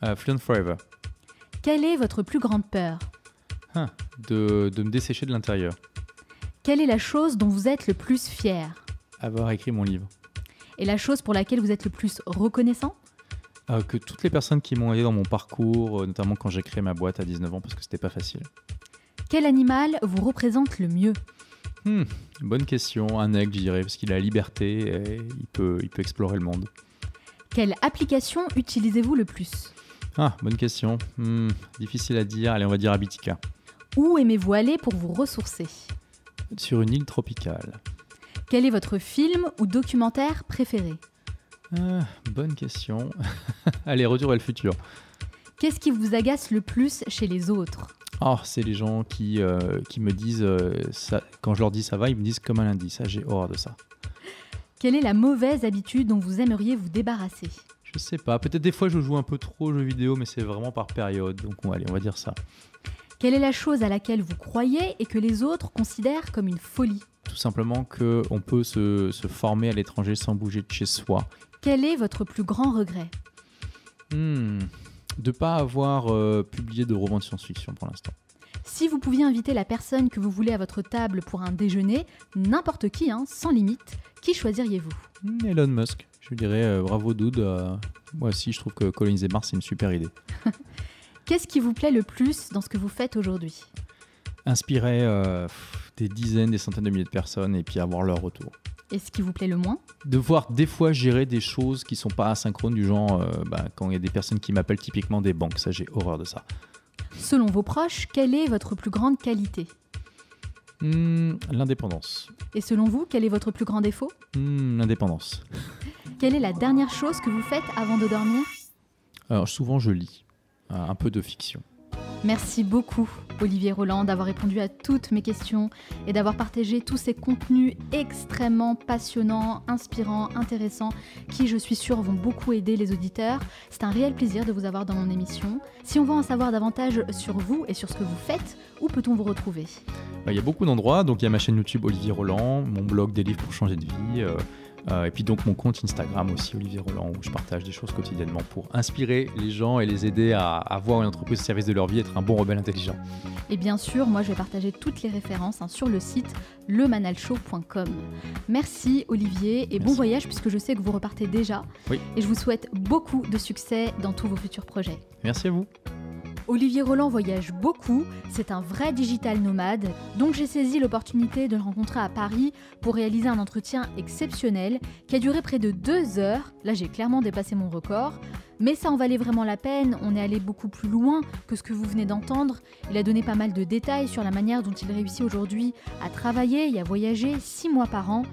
euh, Fluent Forever. Quelle est votre plus grande peur hein, de, me dessécher de l'intérieur. Quelle est la chose dont vous êtes le plus fier Avoir écrit mon livre. Et la chose pour laquelle vous êtes le plus reconnaissant euh, Que toutes les personnes qui m'ont aidé dans mon parcours, euh, notamment quand j'ai créé ma boîte à 19 ans, parce que c'était pas facile. Quel animal vous représente le mieux hmm, Bonne question, un aigle, je dirais, parce qu'il a la liberté et il peut, il peut explorer le monde. Quelle application utilisez-vous le plus ah, bonne question. Hmm, difficile à dire. Allez, on va dire Abitika. Où aimez-vous aller pour vous ressourcer Sur une île tropicale. Quel est votre film ou documentaire préféré ah, Bonne question. [LAUGHS] Allez, retour vers le futur. Qu'est-ce qui vous agace le plus chez les autres Oh, c'est les gens qui, euh, me disent, euh, ça, quand je leur dis ça va, ils me disent comme un lundi. Ça, j'ai horreur de ça. Quelle est la mauvaise habitude dont vous aimeriez vous débarrasser je sais pas. Peut-être des fois je joue un peu trop aux jeux vidéo, mais c'est vraiment par période. Donc on, allez, on va dire ça. Quelle est la chose à laquelle vous croyez et que les autres considèrent comme une folie Tout simplement qu'on peut se, former à l'étranger sans bouger de chez soi. Quel est votre plus grand regret hmm, De ne pas avoir euh, publié de roman de science-fiction pour l'instant. Si vous pouviez inviter la personne que vous voulez à votre table pour un déjeuner, n'importe qui, hein, sans limite, qui choisiriez-vous Elon Musk. Je dirais euh, bravo Doud. Euh, moi aussi, je trouve que coloniser Mars, c'est une super idée. [LAUGHS] Qu'est-ce qui vous plaît le plus dans ce que vous faites aujourd'hui Inspirer euh, des dizaines, des centaines de milliers de personnes et puis avoir leur retour. Et ce qui vous plaît le moins Devoir des fois gérer des choses qui sont pas asynchrones, du genre bah, quand il y a des personnes qui m'appellent typiquement des banques. Ça, j'ai horreur de ça. Selon vos proches, quelle est votre plus grande qualité Hmm, l'indépendance. Et selon vous, quel est votre plus grand défaut hmm, L'indépendance. Quelle est la dernière chose que vous faites avant de dormir Alors, souvent, je lis euh, un peu de fiction. Merci beaucoup, Olivier Roland, d'avoir répondu à toutes mes questions et d'avoir partagé tous ces contenus extrêmement passionnants, inspirants, intéressants, qui, je suis sûre, vont beaucoup aider les auditeurs. C'est un réel plaisir de vous avoir dans mon émission. Si on veut en savoir davantage sur vous et sur ce que vous faites, où peut-on vous retrouver bah, Il y a beaucoup d'endroits, donc il y a ma chaîne YouTube Olivier Roland, mon blog Des livres pour changer de vie. Euh, euh, et puis donc mon compte Instagram aussi, Olivier Roland, où je partage des choses quotidiennement pour inspirer les gens et les aider à avoir une entreprise au service de leur vie, être un bon rebelle intelligent. Et bien sûr, moi je vais partager toutes les références hein, sur le site lemanalshow.com. Merci Olivier et bon voyage puisque je sais que vous repartez déjà. Et je vous souhaite beaucoup de succès dans tous vos futurs projets. Merci à vous. Olivier Roland voyage beaucoup, c'est un vrai digital nomade, donc j'ai saisi l'opportunité de le rencontrer à Paris pour réaliser un entretien exceptionnel qui a duré près de deux heures. Là, j'ai clairement dépassé mon record. Mais ça en valait vraiment la peine, on est allé beaucoup plus loin que ce que vous venez d'entendre. Il a donné pas mal de détails sur la manière dont il réussit aujourd'hui à travailler et à voyager six mois par an.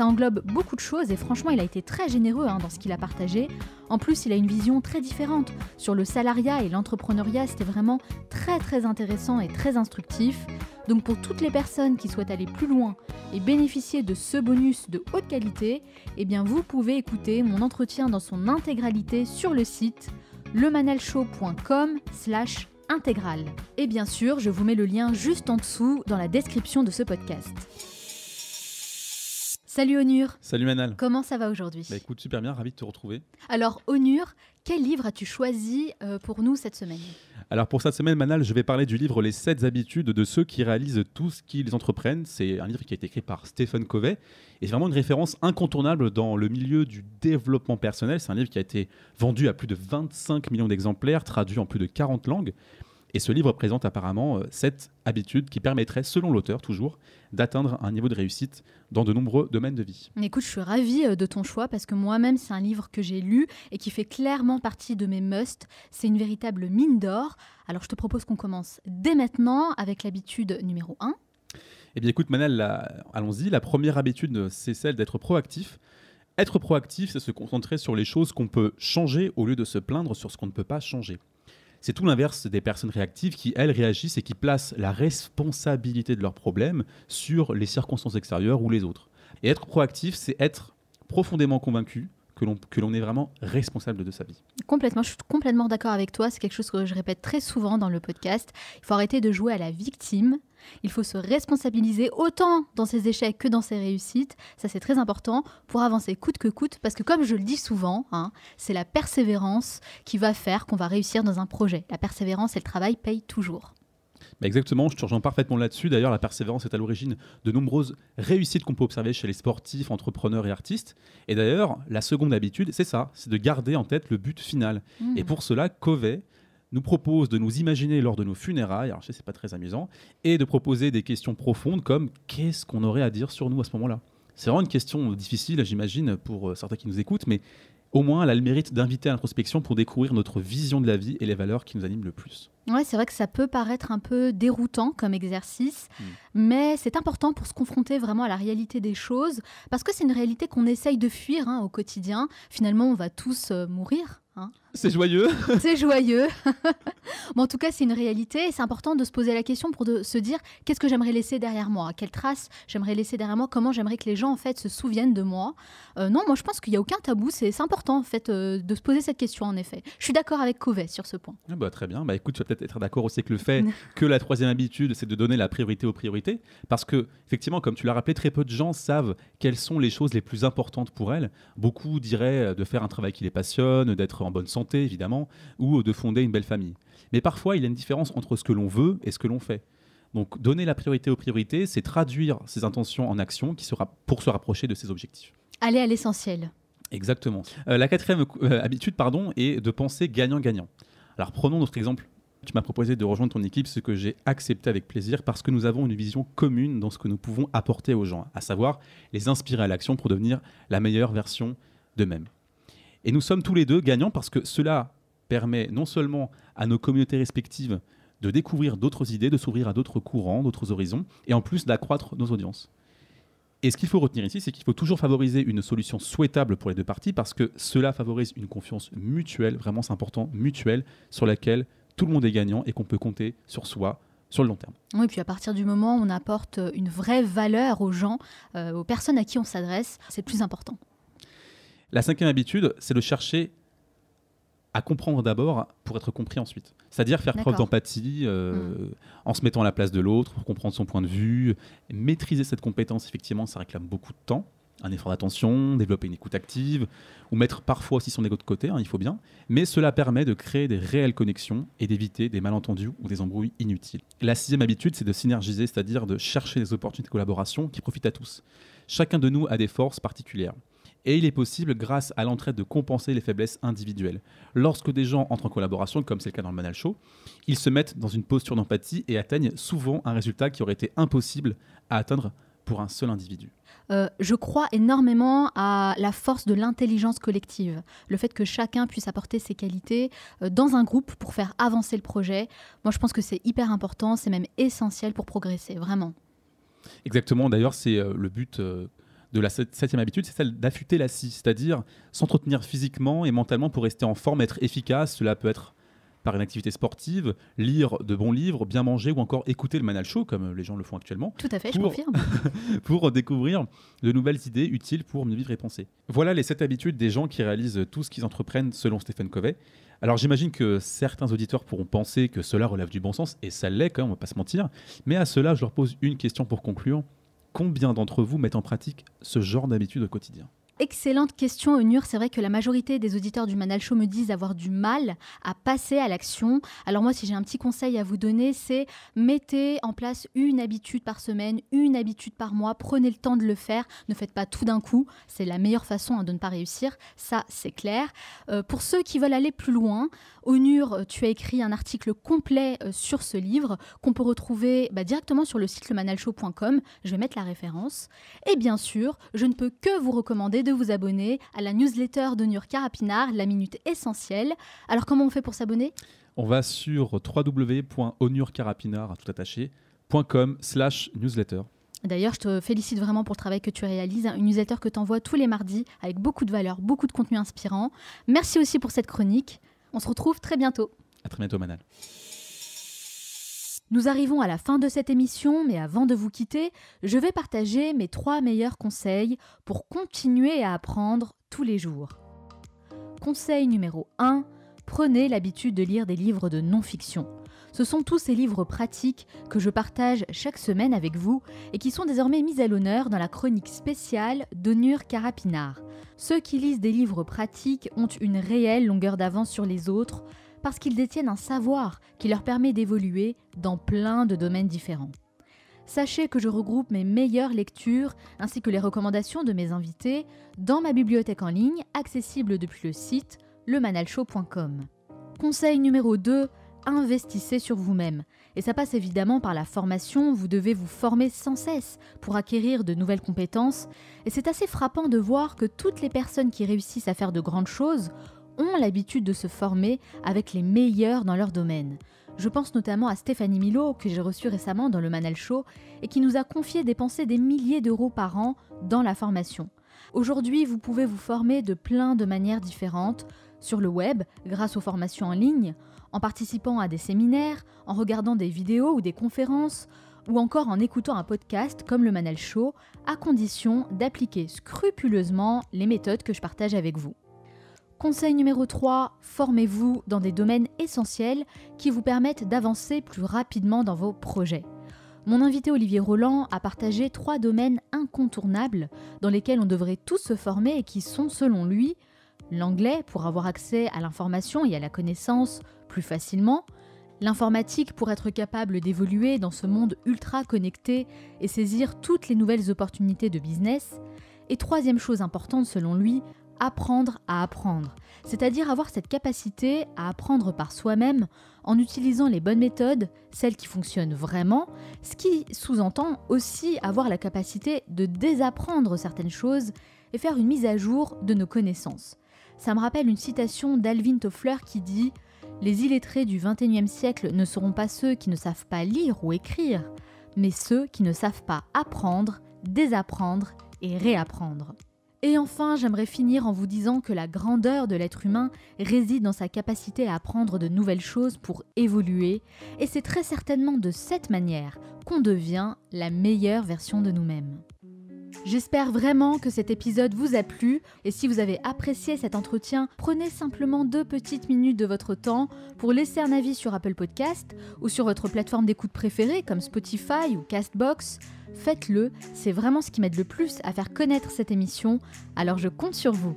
Ça englobe beaucoup de choses et franchement, il a été très généreux hein, dans ce qu'il a partagé. En plus, il a une vision très différente sur le salariat et l'entrepreneuriat. C'était vraiment très très intéressant et très instructif. Donc pour toutes les personnes qui souhaitent aller plus loin et bénéficier de ce bonus de haute qualité, eh bien vous pouvez écouter mon entretien dans son intégralité sur le site lemanalshow.com slash Et bien sûr, je vous mets le lien juste en dessous dans la description de ce podcast. Salut Onur. Salut Manal. Comment ça va aujourd'hui bah, Écoute, super bien, ravi de te retrouver. Alors Onur, quel livre as-tu choisi euh, pour nous cette semaine Alors pour cette semaine, Manal, je vais parler du livre Les 7 habitudes de ceux qui réalisent tout ce qu'ils entreprennent. C'est un livre qui a été écrit par Stephen Covey et c'est vraiment une référence incontournable dans le milieu du développement personnel. C'est un livre qui a été vendu à plus de 25 millions d'exemplaires, traduit en plus de 40 langues. Et ce livre présente apparemment cette euh, habitude qui permettrait, selon l'auteur toujours, d'atteindre un niveau de réussite dans de nombreux domaines de vie. Écoute, je suis ravie euh, de ton choix parce que moi-même, c'est un livre que j'ai lu et qui fait clairement partie de mes musts. C'est une véritable mine d'or. Alors je te propose qu'on commence dès maintenant avec l'habitude numéro 1. Eh bien écoute Manel, allons-y. La première habitude, euh, c'est celle d'être proactif. Être proactif, c'est se concentrer sur les choses qu'on peut changer au lieu de se plaindre sur ce qu'on ne peut pas changer. C'est tout l'inverse des personnes réactives qui, elles, réagissent et qui placent la responsabilité de leurs problèmes sur les circonstances extérieures ou les autres. Et être proactif, c'est être profondément convaincu que l'on, est vraiment responsable de sa vie. Complètement, je suis complètement d'accord avec toi. C'est quelque chose que je répète très souvent dans le podcast. Il faut arrêter de jouer à la victime. Il faut se responsabiliser autant dans ses échecs que dans ses réussites. Ça, c'est très important pour avancer coûte que coûte. Parce que, comme je le dis souvent, hein, c'est la persévérance qui va faire qu'on va réussir dans un projet. La persévérance et le travail payent toujours. Bah, exactement, je te rejoins parfaitement là-dessus. D'ailleurs, la persévérance est à l'origine de nombreuses réussites qu'on peut observer chez les sportifs, entrepreneurs et artistes. Et d'ailleurs, la seconde habitude, c'est ça, c'est de garder en tête le but final. Mmh. Et pour cela, Covey nous propose de nous imaginer lors de nos funérailles, alors je sais c'est pas très amusant, et de proposer des questions profondes comme qu'est-ce qu'on aurait à dire sur nous à ce moment-là. C'est vraiment une question difficile, j'imagine, pour euh, certains qui nous écoutent, mais au moins elle a le mérite d'inviter à l'introspection pour découvrir notre vision de la vie et les valeurs qui nous animent le plus. Ouais, c'est vrai que ça peut paraître un peu déroutant comme exercice, hmm. mais c'est important pour se confronter vraiment à la réalité des choses, parce que c'est une réalité qu'on essaye de fuir hein, au quotidien. Finalement, on va tous euh, mourir. Hein. C'est joyeux. [LAUGHS] c'est joyeux. [LAUGHS] en tout cas, c'est une réalité et c'est important de se poser la question pour de se dire qu'est-ce que j'aimerais laisser derrière moi Quelle trace j'aimerais laisser derrière moi Comment j'aimerais que les gens en fait se souviennent de moi euh, Non, moi je pense qu'il n'y a aucun tabou. C'est important en fait euh, de se poser cette question en effet. Je suis d'accord avec Covet sur ce point. Ah bah, très bien. Bah, écoute, tu vas peut-être être, d'accord aussi que le fait [LAUGHS] que la troisième habitude, c'est de donner la priorité aux priorités. Parce que, effectivement, comme tu l'as rappelé, très peu de gens savent quelles sont les choses les plus importantes pour elles. Beaucoup diraient de faire un travail qui les passionne, d'être en bonne santé évidemment, ou euh, de fonder une belle famille. Mais parfois, il y a une différence entre ce que l'on veut et ce que l'on fait. Donc, donner la priorité aux priorités, c'est traduire ses intentions en action qui sera pour se rapprocher de ses objectifs. Aller à l'essentiel. Exactement. Euh, la quatrième euh, habitude, pardon, est de penser gagnant-gagnant. Alors, prenons notre exemple tu m'as proposé de rejoindre ton équipe, ce que j'ai accepté avec plaisir parce que nous avons une vision commune dans ce que nous pouvons apporter aux gens, à savoir les inspirer à l'action pour devenir la meilleure version d'eux-mêmes. Et nous sommes tous les deux gagnants parce que cela permet non seulement à nos communautés respectives de découvrir d'autres idées, de s'ouvrir à d'autres courants, d'autres horizons, et en plus d'accroître nos audiences. Et ce qu'il faut retenir ici, c'est qu'il faut toujours favoriser une solution souhaitable pour les deux parties parce que cela favorise une confiance mutuelle, vraiment c'est important, mutuelle, sur laquelle tout le monde est gagnant et qu'on peut compter sur soi sur le long terme. Oui, et puis à partir du moment où on apporte une vraie valeur aux gens, euh, aux personnes à qui on s'adresse, c'est plus important. La cinquième habitude, c'est de chercher à comprendre d'abord pour être compris ensuite. C'est-à-dire faire preuve d'empathie euh, mmh. en se mettant à la place de l'autre, comprendre son point de vue, maîtriser cette compétence, effectivement, ça réclame beaucoup de temps, un effort d'attention, développer une écoute active, ou mettre parfois aussi son égo de côté, hein, il faut bien, mais cela permet de créer des réelles connexions et d'éviter des malentendus ou des embrouilles inutiles. La sixième habitude, c'est de synergiser, c'est-à-dire de chercher des opportunités de collaboration qui profitent à tous. Chacun de nous a des forces particulières et il est possible, grâce à l'entraide, de compenser les faiblesses individuelles. Lorsque des gens entrent en collaboration, comme c'est le cas dans le Manal Show, ils se mettent dans une posture d'empathie et atteignent souvent un résultat qui aurait été impossible à atteindre pour un seul individu. Euh, je crois énormément à la force de l'intelligence collective, le fait que chacun puisse apporter ses qualités euh, dans un groupe pour faire avancer le projet. Moi, je pense que c'est hyper important, c'est même essentiel pour progresser, vraiment. Exactement, d'ailleurs, c'est euh, le but de la septième habitude, c'est celle d'affûter la scie, c'est-à-dire s'entretenir physiquement et mentalement pour rester en forme, être efficace. Cela peut être par une activité sportive, lire de bons livres, bien manger ou encore écouter le Manal Show comme les gens le font actuellement. Tout à fait, je confirme. [LAUGHS] pour découvrir de nouvelles idées utiles pour mieux vivre et penser. Voilà les sept habitudes des gens qui réalisent tout ce qu'ils entreprennent selon Stephen Covey. Alors j'imagine que certains auditeurs pourront penser que cela relève du bon sens, et ça l'est quand même, on va pas se mentir, mais à cela je leur pose une question pour conclure. Combien d'entre vous mettent en pratique ce genre d'habitude au quotidien Excellente question, Onur. C'est vrai que la majorité des auditeurs du Manal Show me disent avoir du mal à passer à l'action. Alors moi, si j'ai un petit conseil à vous donner, c'est mettez en place une habitude par semaine, une habitude par mois. Prenez le temps de le faire. Ne faites pas tout d'un coup. C'est la meilleure façon hein, de ne pas réussir. Ça, c'est clair. Euh, pour ceux qui veulent aller plus loin, Onur, euh, tu as écrit un article complet euh, sur ce livre qu'on peut retrouver bah, directement sur le site lemanalshow.com. Je vais mettre la référence. Et bien sûr, je ne peux que vous recommander de de vous abonner à la newsletter d'Onur Carapinard, La Minute Essentielle. Alors comment on fait pour s'abonner On va sur www.onurcarapinard, tout attachécom slash newsletter. D'ailleurs, je te félicite vraiment pour le travail que tu réalises, hein, une newsletter que tu envoies tous les mardis avec beaucoup de valeur, beaucoup de contenu inspirant. Merci aussi pour cette chronique. On se retrouve très bientôt. À très bientôt, Manal. Nous arrivons à la fin de cette émission, mais avant de vous quitter, je vais partager mes trois meilleurs conseils pour continuer à apprendre tous les jours. Conseil numéro 1. Prenez l'habitude de lire des livres de non-fiction. Ce sont tous ces livres pratiques que je partage chaque semaine avec vous et qui sont désormais mis à l'honneur dans la chronique spéciale d'Onur Karapinar. Ceux qui lisent des livres pratiques ont une réelle longueur d'avance sur les autres parce qu'ils détiennent un savoir qui leur permet d'évoluer dans plein de domaines différents. Sachez que je regroupe mes meilleures lectures ainsi que les recommandations de mes invités dans ma bibliothèque en ligne accessible depuis le site lemanalshow.com. Conseil numéro 2, investissez sur vous-même. Et ça passe évidemment par la formation, vous devez vous former sans cesse pour acquérir de nouvelles compétences. Et c'est assez frappant de voir que toutes les personnes qui réussissent à faire de grandes choses ont l'habitude de se former avec les meilleurs dans leur domaine. Je pense notamment à Stéphanie Milo, que j'ai reçue récemment dans le Manal Show, et qui nous a confié dépenser des milliers d'euros par an dans la formation. Aujourd'hui, vous pouvez vous former de plein de manières différentes, sur le web, grâce aux formations en ligne, en participant à des séminaires, en regardant des vidéos ou des conférences, ou encore en écoutant un podcast comme le Manal Show, à condition d'appliquer scrupuleusement les méthodes que je partage avec vous. Conseil numéro 3, formez-vous dans des domaines essentiels qui vous permettent d'avancer plus rapidement dans vos projets. Mon invité Olivier Roland a partagé trois domaines incontournables dans lesquels on devrait tous se former et qui sont, selon lui, l'anglais pour avoir accès à l'information et à la connaissance plus facilement, l'informatique pour être capable d'évoluer dans ce monde ultra connecté et saisir toutes les nouvelles opportunités de business, et troisième chose importante selon lui, apprendre à apprendre, c'est-à-dire avoir cette capacité à apprendre par soi-même en utilisant les bonnes méthodes, celles qui fonctionnent vraiment, ce qui sous-entend aussi avoir la capacité de désapprendre certaines choses et faire une mise à jour de nos connaissances. Ça me rappelle une citation d'Alvin Toffler qui dit Les illettrés du XXIe siècle ne seront pas ceux qui ne savent pas lire ou écrire, mais ceux qui ne savent pas apprendre, désapprendre et réapprendre. Et enfin, j'aimerais finir en vous disant que la grandeur de l'être humain réside dans sa capacité à apprendre de nouvelles choses pour évoluer, et c'est très certainement de cette manière qu'on devient la meilleure version de nous-mêmes. J'espère vraiment que cet épisode vous a plu et si vous avez apprécié cet entretien, prenez simplement deux petites minutes de votre temps pour laisser un avis sur Apple Podcast ou sur votre plateforme d'écoute préférée comme Spotify ou Castbox. Faites-le, c'est vraiment ce qui m'aide le plus à faire connaître cette émission, alors je compte sur vous.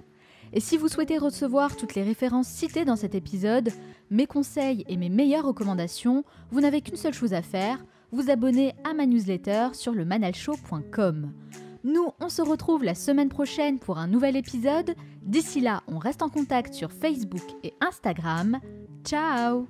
Et si vous souhaitez recevoir toutes les références citées dans cet épisode, mes conseils et mes meilleures recommandations, vous n'avez qu'une seule chose à faire, vous abonner à ma newsletter sur le manalshow.com. Nous, on se retrouve la semaine prochaine pour un nouvel épisode. D'ici là, on reste en contact sur Facebook et Instagram. Ciao